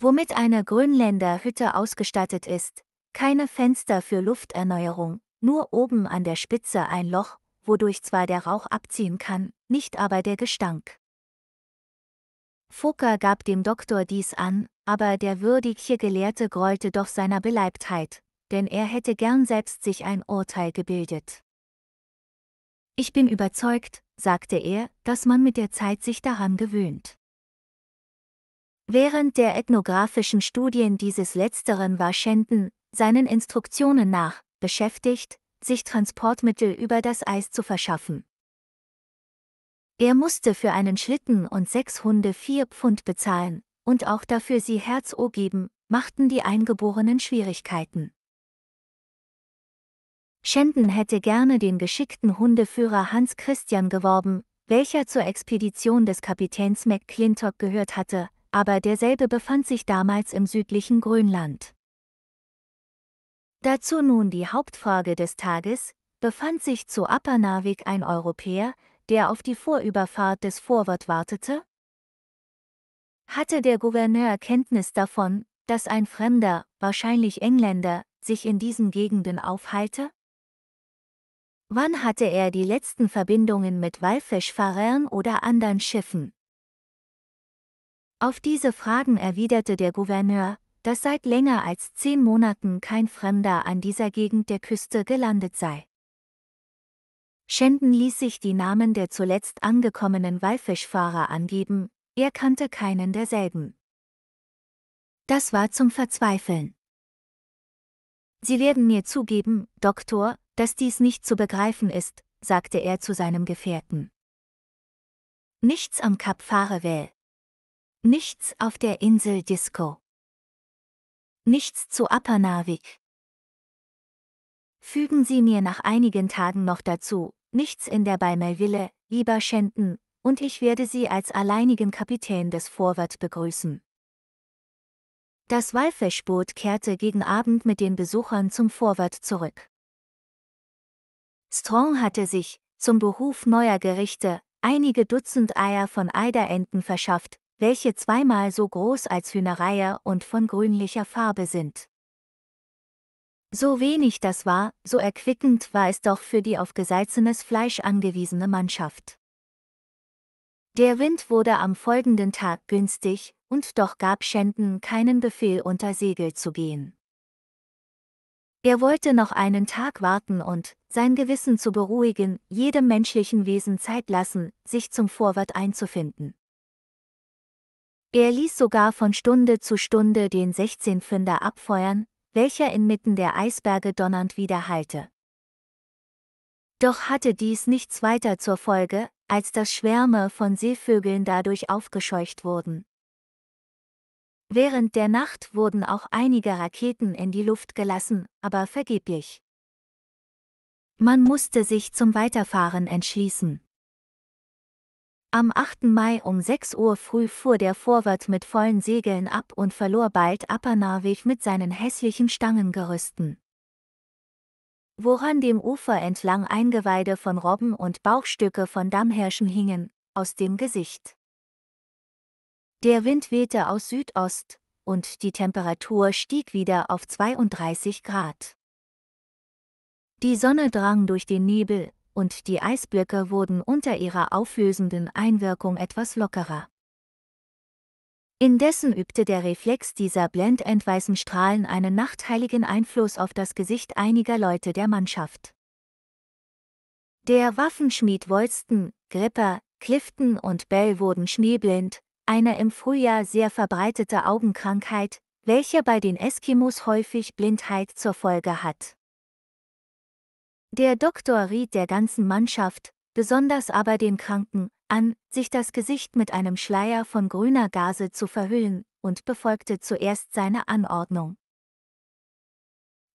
A: Womit eine Grönländerhütte ausgestattet ist, keine Fenster für Lufterneuerung, nur oben an der Spitze ein Loch, wodurch zwar der Rauch abziehen kann, nicht aber der Gestank. Foucault gab dem Doktor dies an, aber der würdige Gelehrte grollte doch seiner Beleibtheit, denn er hätte gern selbst sich ein Urteil gebildet. Ich bin überzeugt, sagte er, dass man mit der Zeit sich daran gewöhnt. Während der ethnografischen Studien dieses Letzteren war Schenden, seinen Instruktionen nach, beschäftigt, sich Transportmittel über das Eis zu verschaffen. Er musste für einen Schlitten und sechs Hunde vier Pfund bezahlen, und auch dafür sie Herzohr geben, machten die Eingeborenen Schwierigkeiten. Shenden hätte gerne den geschickten Hundeführer Hans Christian geworben, welcher zur Expedition des Kapitäns McClintock gehört hatte, aber derselbe befand sich damals im südlichen Grönland. Dazu nun die Hauptfrage des Tages, befand sich zu Appanavik ein Europäer, der auf die Vorüberfahrt des Vorwort wartete? Hatte der Gouverneur Kenntnis davon, dass ein Fremder, wahrscheinlich Engländer, sich in diesen Gegenden aufhalte? Wann hatte er die letzten Verbindungen mit Walfischfahrern oder anderen Schiffen? Auf diese Fragen erwiderte der Gouverneur, dass seit länger als zehn Monaten kein Fremder an dieser Gegend der Küste gelandet sei. Schenden ließ sich die Namen der zuletzt angekommenen Wallfischfahrer angeben, er kannte keinen derselben. Das war zum Verzweifeln. Sie werden mir zugeben, Doktor, dass dies nicht zu begreifen
B: ist, sagte er zu seinem Gefährten. Nichts am Kap Farewell. Nichts auf der Insel Disco. Nichts zu Appanavik. Fügen Sie mir nach einigen Tagen
A: noch dazu, nichts in der Beimelville, lieber Schenten, und ich werde Sie als alleinigen Kapitän des Vorwärts begrüßen. Das Walfischboot kehrte gegen Abend mit den Besuchern zum Vorwärts zurück. Strong hatte sich, zum Beruf neuer Gerichte, einige Dutzend Eier von Eiderenten verschafft, welche zweimal so groß als Hühnereier und von grünlicher Farbe sind. So wenig das war, so erquickend war es doch für die auf gesalzenes Fleisch angewiesene Mannschaft. Der Wind wurde am folgenden Tag günstig, und doch gab Schenden keinen Befehl unter Segel zu gehen. Er wollte noch einen Tag warten und, sein Gewissen zu beruhigen, jedem menschlichen Wesen Zeit lassen, sich zum Vorwärts einzufinden. Er ließ sogar von Stunde zu Stunde den 16-Fünder abfeuern, welcher inmitten der Eisberge donnernd widerhallte. Doch hatte dies nichts weiter zur Folge, als dass Schwärme von Seevögeln dadurch aufgescheucht wurden. Während der Nacht wurden auch einige Raketen in die Luft gelassen, aber vergeblich. Man musste sich zum Weiterfahren entschließen. Am 8. Mai um 6 Uhr früh fuhr der Vorwärts mit vollen Segeln ab und verlor bald Appernarweg mit seinen hässlichen Stangengerüsten. Woran dem Ufer entlang Eingeweide von Robben und Bauchstücke von Dammherrschen hingen, aus dem Gesicht. Der Wind wehte aus Südost, und die Temperatur stieg wieder auf 32 Grad. Die Sonne drang durch den Nebel, und die Eisblöcke wurden unter ihrer auflösenden Einwirkung etwas lockerer. Indessen übte der Reflex dieser blendend weißen Strahlen einen nachteiligen Einfluss auf das Gesicht einiger Leute der Mannschaft. Der Waffenschmied Wolsten, Gripper, Clifton und Bell wurden schneeblind, eine im Frühjahr sehr verbreitete Augenkrankheit, welche bei den Eskimos häufig Blindheit zur Folge hat. Der Doktor riet der ganzen Mannschaft, besonders aber den Kranken, an, sich das Gesicht mit einem Schleier von grüner Gase zu verhüllen, und befolgte zuerst seine Anordnung.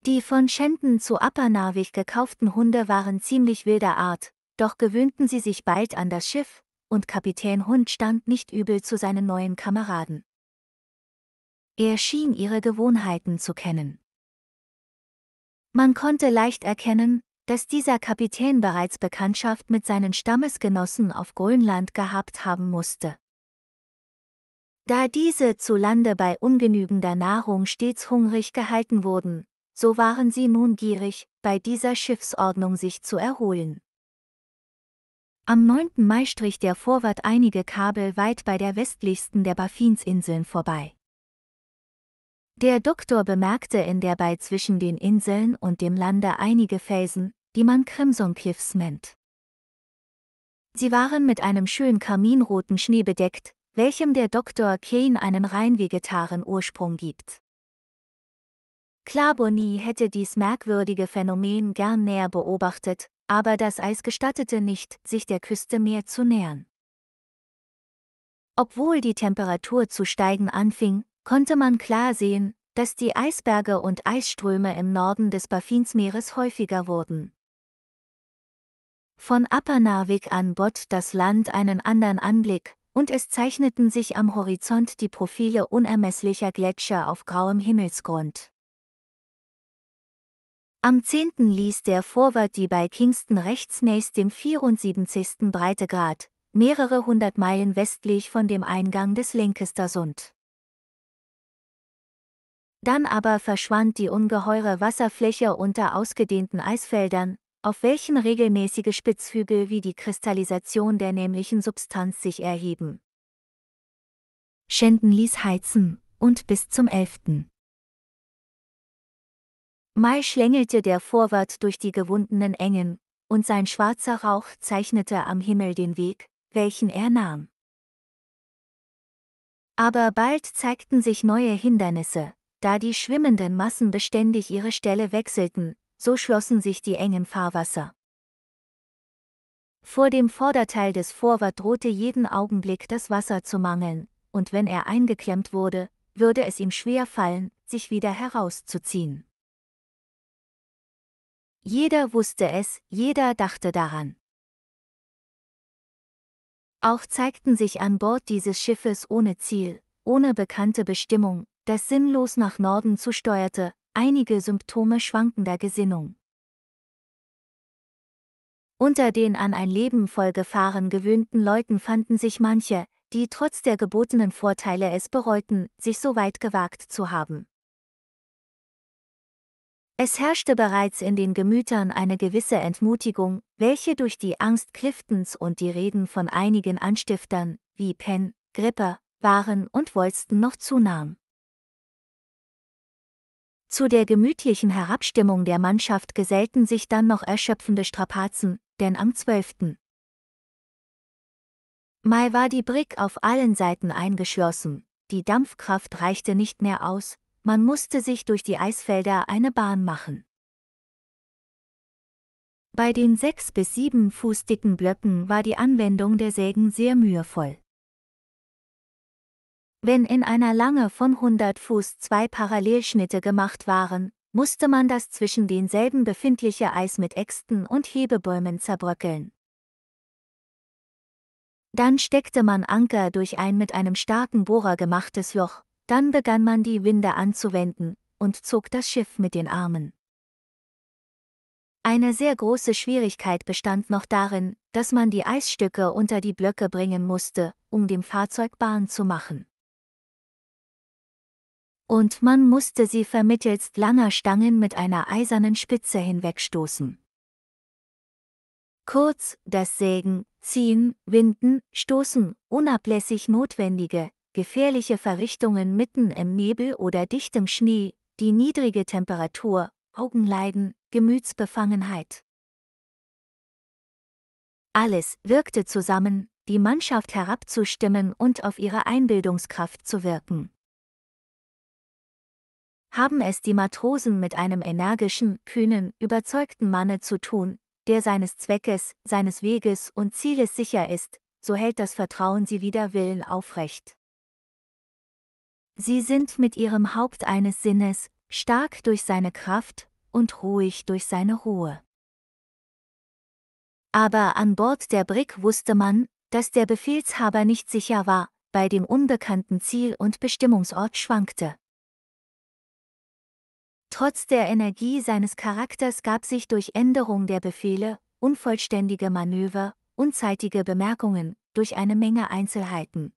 A: Die von Schenden zu Appernarvik gekauften Hunde waren ziemlich wilder Art, doch gewöhnten sie sich bald an das Schiff, und Kapitän Hund stand nicht übel zu seinen neuen Kameraden. Er schien ihre Gewohnheiten zu kennen. Man konnte leicht erkennen, dass dieser Kapitän bereits Bekanntschaft mit seinen Stammesgenossen auf Grönland gehabt haben musste. Da diese zu Lande bei ungenügender Nahrung stets hungrig gehalten wurden, so waren sie nun gierig, bei dieser Schiffsordnung sich zu erholen. Am 9. Mai strich der Vorwart einige Kabel weit bei der westlichsten der Baffinsinseln vorbei. Der Doktor bemerkte in der bei zwischen den Inseln und dem Lande einige Felsen, die man Crimson Cliffs nennt. Sie waren mit einem schön karminroten Schnee bedeckt, welchem der Dr. Kane einen rein vegetaren Ursprung gibt. Claboni hätte dies merkwürdige Phänomen gern näher beobachtet, aber das Eis gestattete nicht, sich der Küste mehr zu nähern. Obwohl die Temperatur zu steigen anfing, konnte man klar sehen, dass die Eisberge und Eisströme im Norden des Baffinsmeeres häufiger wurden. Von Appernarvik an bot das Land einen anderen Anblick, und es zeichneten sich am Horizont die Profile unermesslicher Gletscher auf grauem Himmelsgrund. Am 10. ließ der Vorwärts die bei Kingston rechtsnächst dem 74. Breitegrad, mehrere hundert Meilen westlich von dem Eingang des Lancaster Sund. Dann aber verschwand die ungeheure Wasserfläche unter ausgedehnten Eisfeldern, auf welchen regelmäßige Spitzhügel wie die Kristallisation der nämlichen Substanz sich erheben.
B: Schenden ließ heizen, und bis zum 11. Mai schlängelte der Vorwart durch die gewundenen Engen, und
A: sein schwarzer Rauch zeichnete am Himmel den Weg, welchen er nahm. Aber bald zeigten sich neue Hindernisse, da die schwimmenden Massen beständig ihre Stelle wechselten, so schlossen sich die engen Fahrwasser. Vor dem Vorderteil des Vorwart drohte jeden Augenblick das Wasser zu mangeln, und wenn er eingeklemmt wurde, würde es ihm schwer fallen, sich wieder
B: herauszuziehen. Jeder wusste es, jeder dachte daran. Auch zeigten sich an Bord dieses
A: Schiffes ohne Ziel, ohne bekannte Bestimmung, das sinnlos nach Norden zusteuerte, einige Symptome schwankender Gesinnung. Unter den an ein Leben voll Gefahren gewöhnten Leuten fanden sich manche, die trotz der gebotenen Vorteile es bereuten, sich so weit gewagt zu haben. Es herrschte bereits in den Gemütern eine gewisse Entmutigung, welche durch die Angst Cliftons und die Reden von einigen Anstiftern, wie Penn, Gripper, Waren und Wolston noch zunahm. Zu der gemütlichen Herabstimmung der Mannschaft gesellten sich dann noch erschöpfende Strapazen, denn am 12. Mai war die Brick auf allen Seiten eingeschlossen, die Dampfkraft reichte nicht mehr aus, man musste sich durch die Eisfelder eine Bahn machen. Bei den sechs bis sieben Fuß dicken Blöcken war die Anwendung der Sägen sehr mühevoll. Wenn in einer Lange von 100 Fuß zwei Parallelschnitte gemacht waren, musste man das zwischen denselben befindliche Eis mit Äxten und Hebebäumen zerbröckeln. Dann steckte man Anker durch ein mit einem starken Bohrer gemachtes Loch, dann begann man die Winde anzuwenden und zog das Schiff mit den Armen. Eine sehr große Schwierigkeit bestand noch darin, dass man die Eisstücke unter die Blöcke bringen musste, um dem Fahrzeug
B: Bahn zu machen und man musste sie vermittelst langer Stangen mit einer eisernen Spitze hinwegstoßen.
A: Kurz, das Sägen, Ziehen, Winden, Stoßen, unablässig notwendige, gefährliche Verrichtungen mitten im Nebel oder dichtem Schnee, die niedrige Temperatur, Augenleiden, Gemütsbefangenheit. Alles wirkte zusammen, die Mannschaft herabzustimmen und auf ihre Einbildungskraft zu wirken haben es die Matrosen mit einem energischen, kühnen, überzeugten Manne zu tun, der seines Zweckes, seines Weges und Zieles sicher ist, so hält das Vertrauen sie wider Willen
B: aufrecht. Sie sind mit ihrem Haupt eines Sinnes, stark durch seine Kraft und ruhig durch seine Ruhe.
A: Aber an Bord der Brick wusste man, dass der Befehlshaber nicht sicher war, bei dem unbekannten Ziel und Bestimmungsort schwankte. Trotz der Energie seines Charakters gab sich durch Änderung der Befehle, unvollständige Manöver, unzeitige Bemerkungen, durch eine Menge Einzelheiten.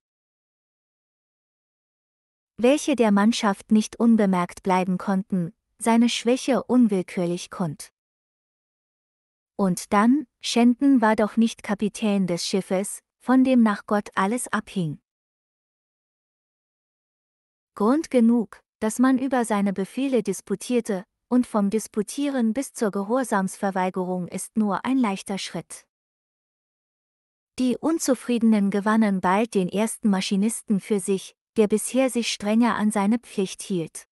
B: Welche der Mannschaft nicht unbemerkt bleiben konnten, seine Schwäche unwillkürlich kund. Und dann,
A: Schenden war doch nicht Kapitän des Schiffes, von dem nach Gott alles abhing. Grund genug, dass man über seine Befehle disputierte, und vom Disputieren bis zur Gehorsamsverweigerung ist nur ein leichter Schritt. Die Unzufriedenen gewannen bald den ersten Maschinisten für sich, der bisher sich strenger an seine Pflicht hielt.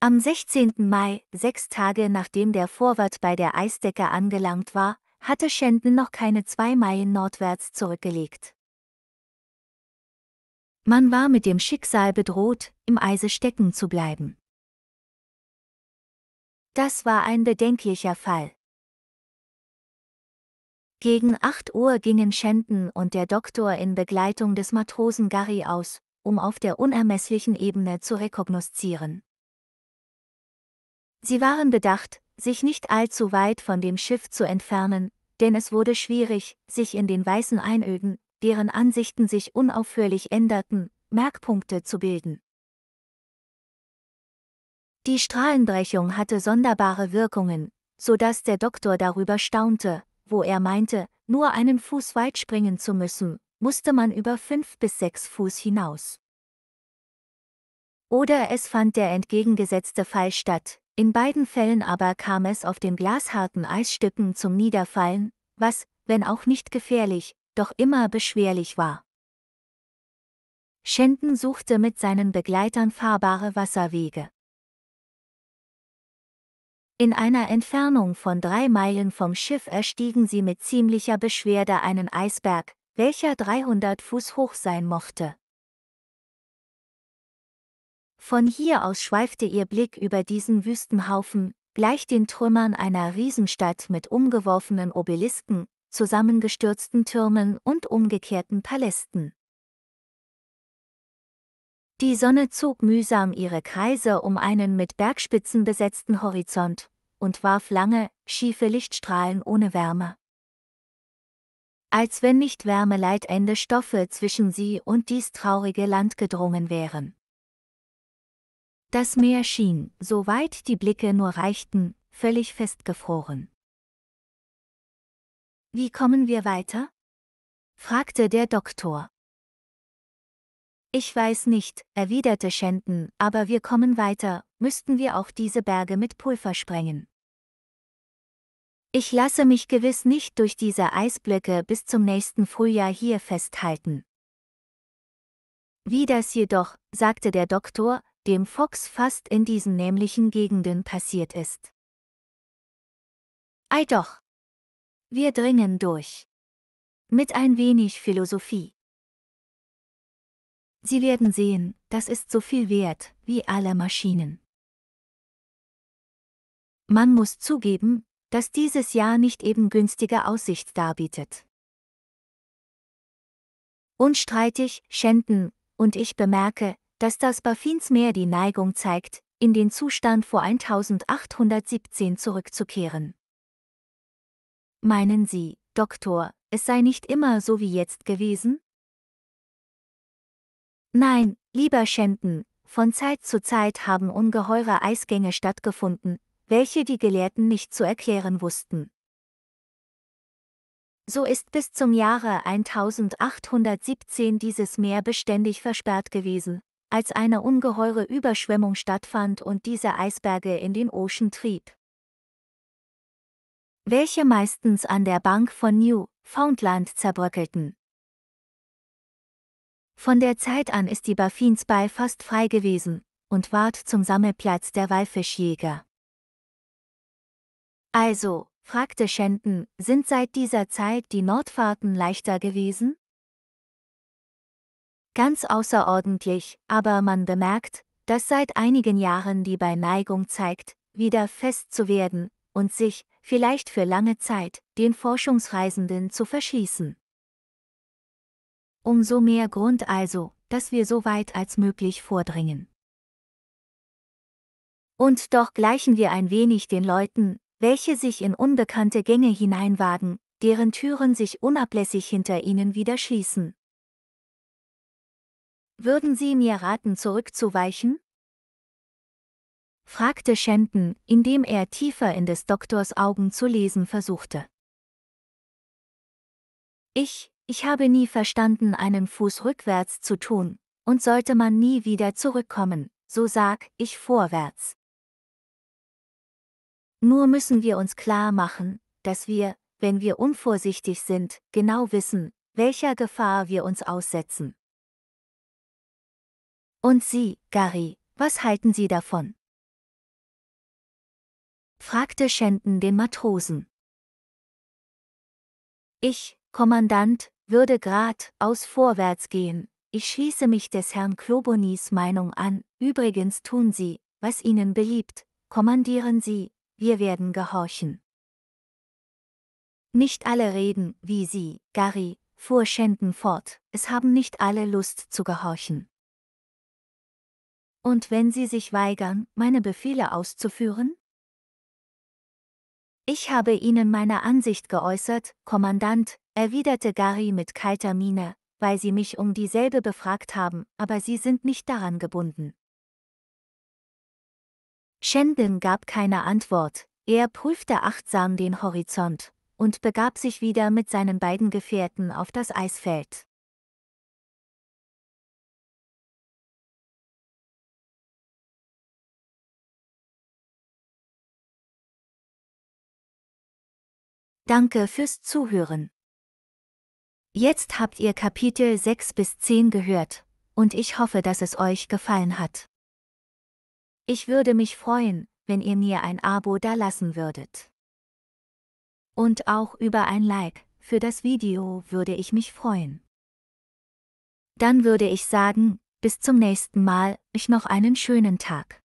A: Am 16. Mai, sechs Tage nachdem der Vorwart bei der Eisdecke angelangt war, hatte Schenden noch keine zwei Meilen nordwärts zurückgelegt.
B: Man war mit dem Schicksal bedroht, im Eise stecken zu bleiben. Das war ein bedenklicher Fall. Gegen 8 Uhr gingen Shenten und der Doktor
A: in Begleitung des Matrosen Gary aus, um auf der unermesslichen Ebene zu rekognoszieren. Sie waren bedacht, sich nicht allzu weit von dem Schiff zu entfernen, denn es wurde schwierig, sich in den weißen Einöden, deren Ansichten sich unaufhörlich änderten, Merkpunkte zu bilden. Die Strahlenbrechung hatte sonderbare Wirkungen, so dass der Doktor darüber staunte, wo er meinte, nur einen Fuß weit springen zu müssen, musste man über fünf bis sechs Fuß hinaus. Oder es fand der entgegengesetzte Fall statt, in beiden Fällen aber kam es auf den glasharten Eisstücken zum Niederfallen, was, wenn auch nicht gefährlich, doch immer beschwerlich
B: war. Shenden suchte mit seinen Begleitern fahrbare Wasserwege. In einer Entfernung von drei
A: Meilen vom Schiff erstiegen sie mit ziemlicher Beschwerde einen Eisberg, welcher 300 Fuß hoch sein mochte. Von hier aus schweifte ihr Blick über diesen Wüstenhaufen, gleich den Trümmern einer Riesenstadt mit umgeworfenen Obelisken, zusammengestürzten Türmen und umgekehrten Palästen. Die Sonne zog mühsam ihre Kreise um einen mit Bergspitzen besetzten Horizont und warf lange, schiefe Lichtstrahlen ohne Wärme. Als wenn nicht wärmeleitende Stoffe zwischen sie und dies traurige Land gedrungen wären. Das Meer schien, soweit die Blicke nur reichten, völlig festgefroren.
B: Wie kommen wir weiter? fragte der Doktor. Ich weiß nicht, erwiderte Shenton, aber wir
A: kommen weiter, müssten wir auch diese Berge mit Pulver sprengen. Ich lasse mich gewiss nicht durch diese Eisblöcke bis zum nächsten Frühjahr hier festhalten.
B: Wie das jedoch, sagte der Doktor, dem Fox fast in diesen nämlichen Gegenden passiert ist. Ei doch, wir dringen durch. Mit ein wenig Philosophie. Sie werden sehen, das ist so viel wert, wie alle Maschinen. Man muss zugeben, dass dieses Jahr nicht eben günstige Aussicht darbietet.
A: Unstreitig, Schenden, und ich bemerke, dass das Baffinsmeer die Neigung zeigt, in den Zustand vor 1817 zurückzukehren.
B: Meinen Sie, Doktor, es sei nicht immer so wie jetzt gewesen? Nein, lieber Schenten, von Zeit zu Zeit
A: haben ungeheure Eisgänge stattgefunden, welche die Gelehrten nicht zu erklären wussten. So ist bis zum Jahre 1817 dieses Meer beständig versperrt gewesen, als eine ungeheure Überschwemmung stattfand und diese Eisberge in den Ocean trieb welche meistens an der Bank von Newfoundland zerbröckelten. Von der Zeit an ist die Baffins Bay fast frei gewesen und ward zum Sammelplatz der Walfischjäger. Also, fragte Shenton, sind seit dieser Zeit die Nordfahrten leichter gewesen? Ganz außerordentlich, aber man bemerkt, dass seit einigen Jahren die Beineigung zeigt, wieder fest zu werden, und sich, vielleicht für lange Zeit, den Forschungsreisenden zu verschließen. Umso mehr Grund also, dass wir so weit als möglich vordringen. Und doch gleichen wir ein wenig den Leuten, welche sich in unbekannte Gänge hineinwagen, deren Türen sich unablässig hinter ihnen wieder schließen.
B: Würden Sie mir raten zurückzuweichen? fragte Shenton, indem er tiefer in des Doktors Augen zu lesen versuchte. Ich, ich habe nie verstanden,
A: einen Fuß rückwärts zu tun, und sollte man nie wieder zurückkommen, so sag ich vorwärts. Nur müssen wir uns klar machen, dass wir, wenn wir unvorsichtig sind, genau wissen, welcher Gefahr wir
B: uns aussetzen. Und Sie, Gary, was halten Sie davon? fragte Schenten den Matrosen. Ich, Kommandant, würde grad aus
A: vorwärts gehen. Ich schließe mich des Herrn Klobonis Meinung an. Übrigens tun Sie, was Ihnen beliebt, kommandieren Sie, wir werden gehorchen. Nicht alle reden, wie Sie, Gary, fuhr Schenden fort,
B: es haben nicht alle Lust zu gehorchen. Und wenn Sie sich weigern, meine Befehle auszuführen? Ich habe
A: Ihnen meine Ansicht geäußert, Kommandant, erwiderte Gary mit kalter Miene, weil Sie mich um dieselbe befragt haben, aber Sie sind nicht daran gebunden. Shendon gab keine Antwort, er prüfte achtsam den
B: Horizont und begab sich wieder mit seinen beiden Gefährten auf das Eisfeld. Danke fürs Zuhören. Jetzt habt ihr Kapitel
A: 6 bis 10 gehört, und ich hoffe, dass es euch gefallen hat. Ich würde mich freuen, wenn ihr mir ein Abo da lassen würdet. Und auch über ein Like für das Video würde ich mich freuen.
B: Dann würde ich sagen, bis zum nächsten Mal, ich noch einen schönen Tag.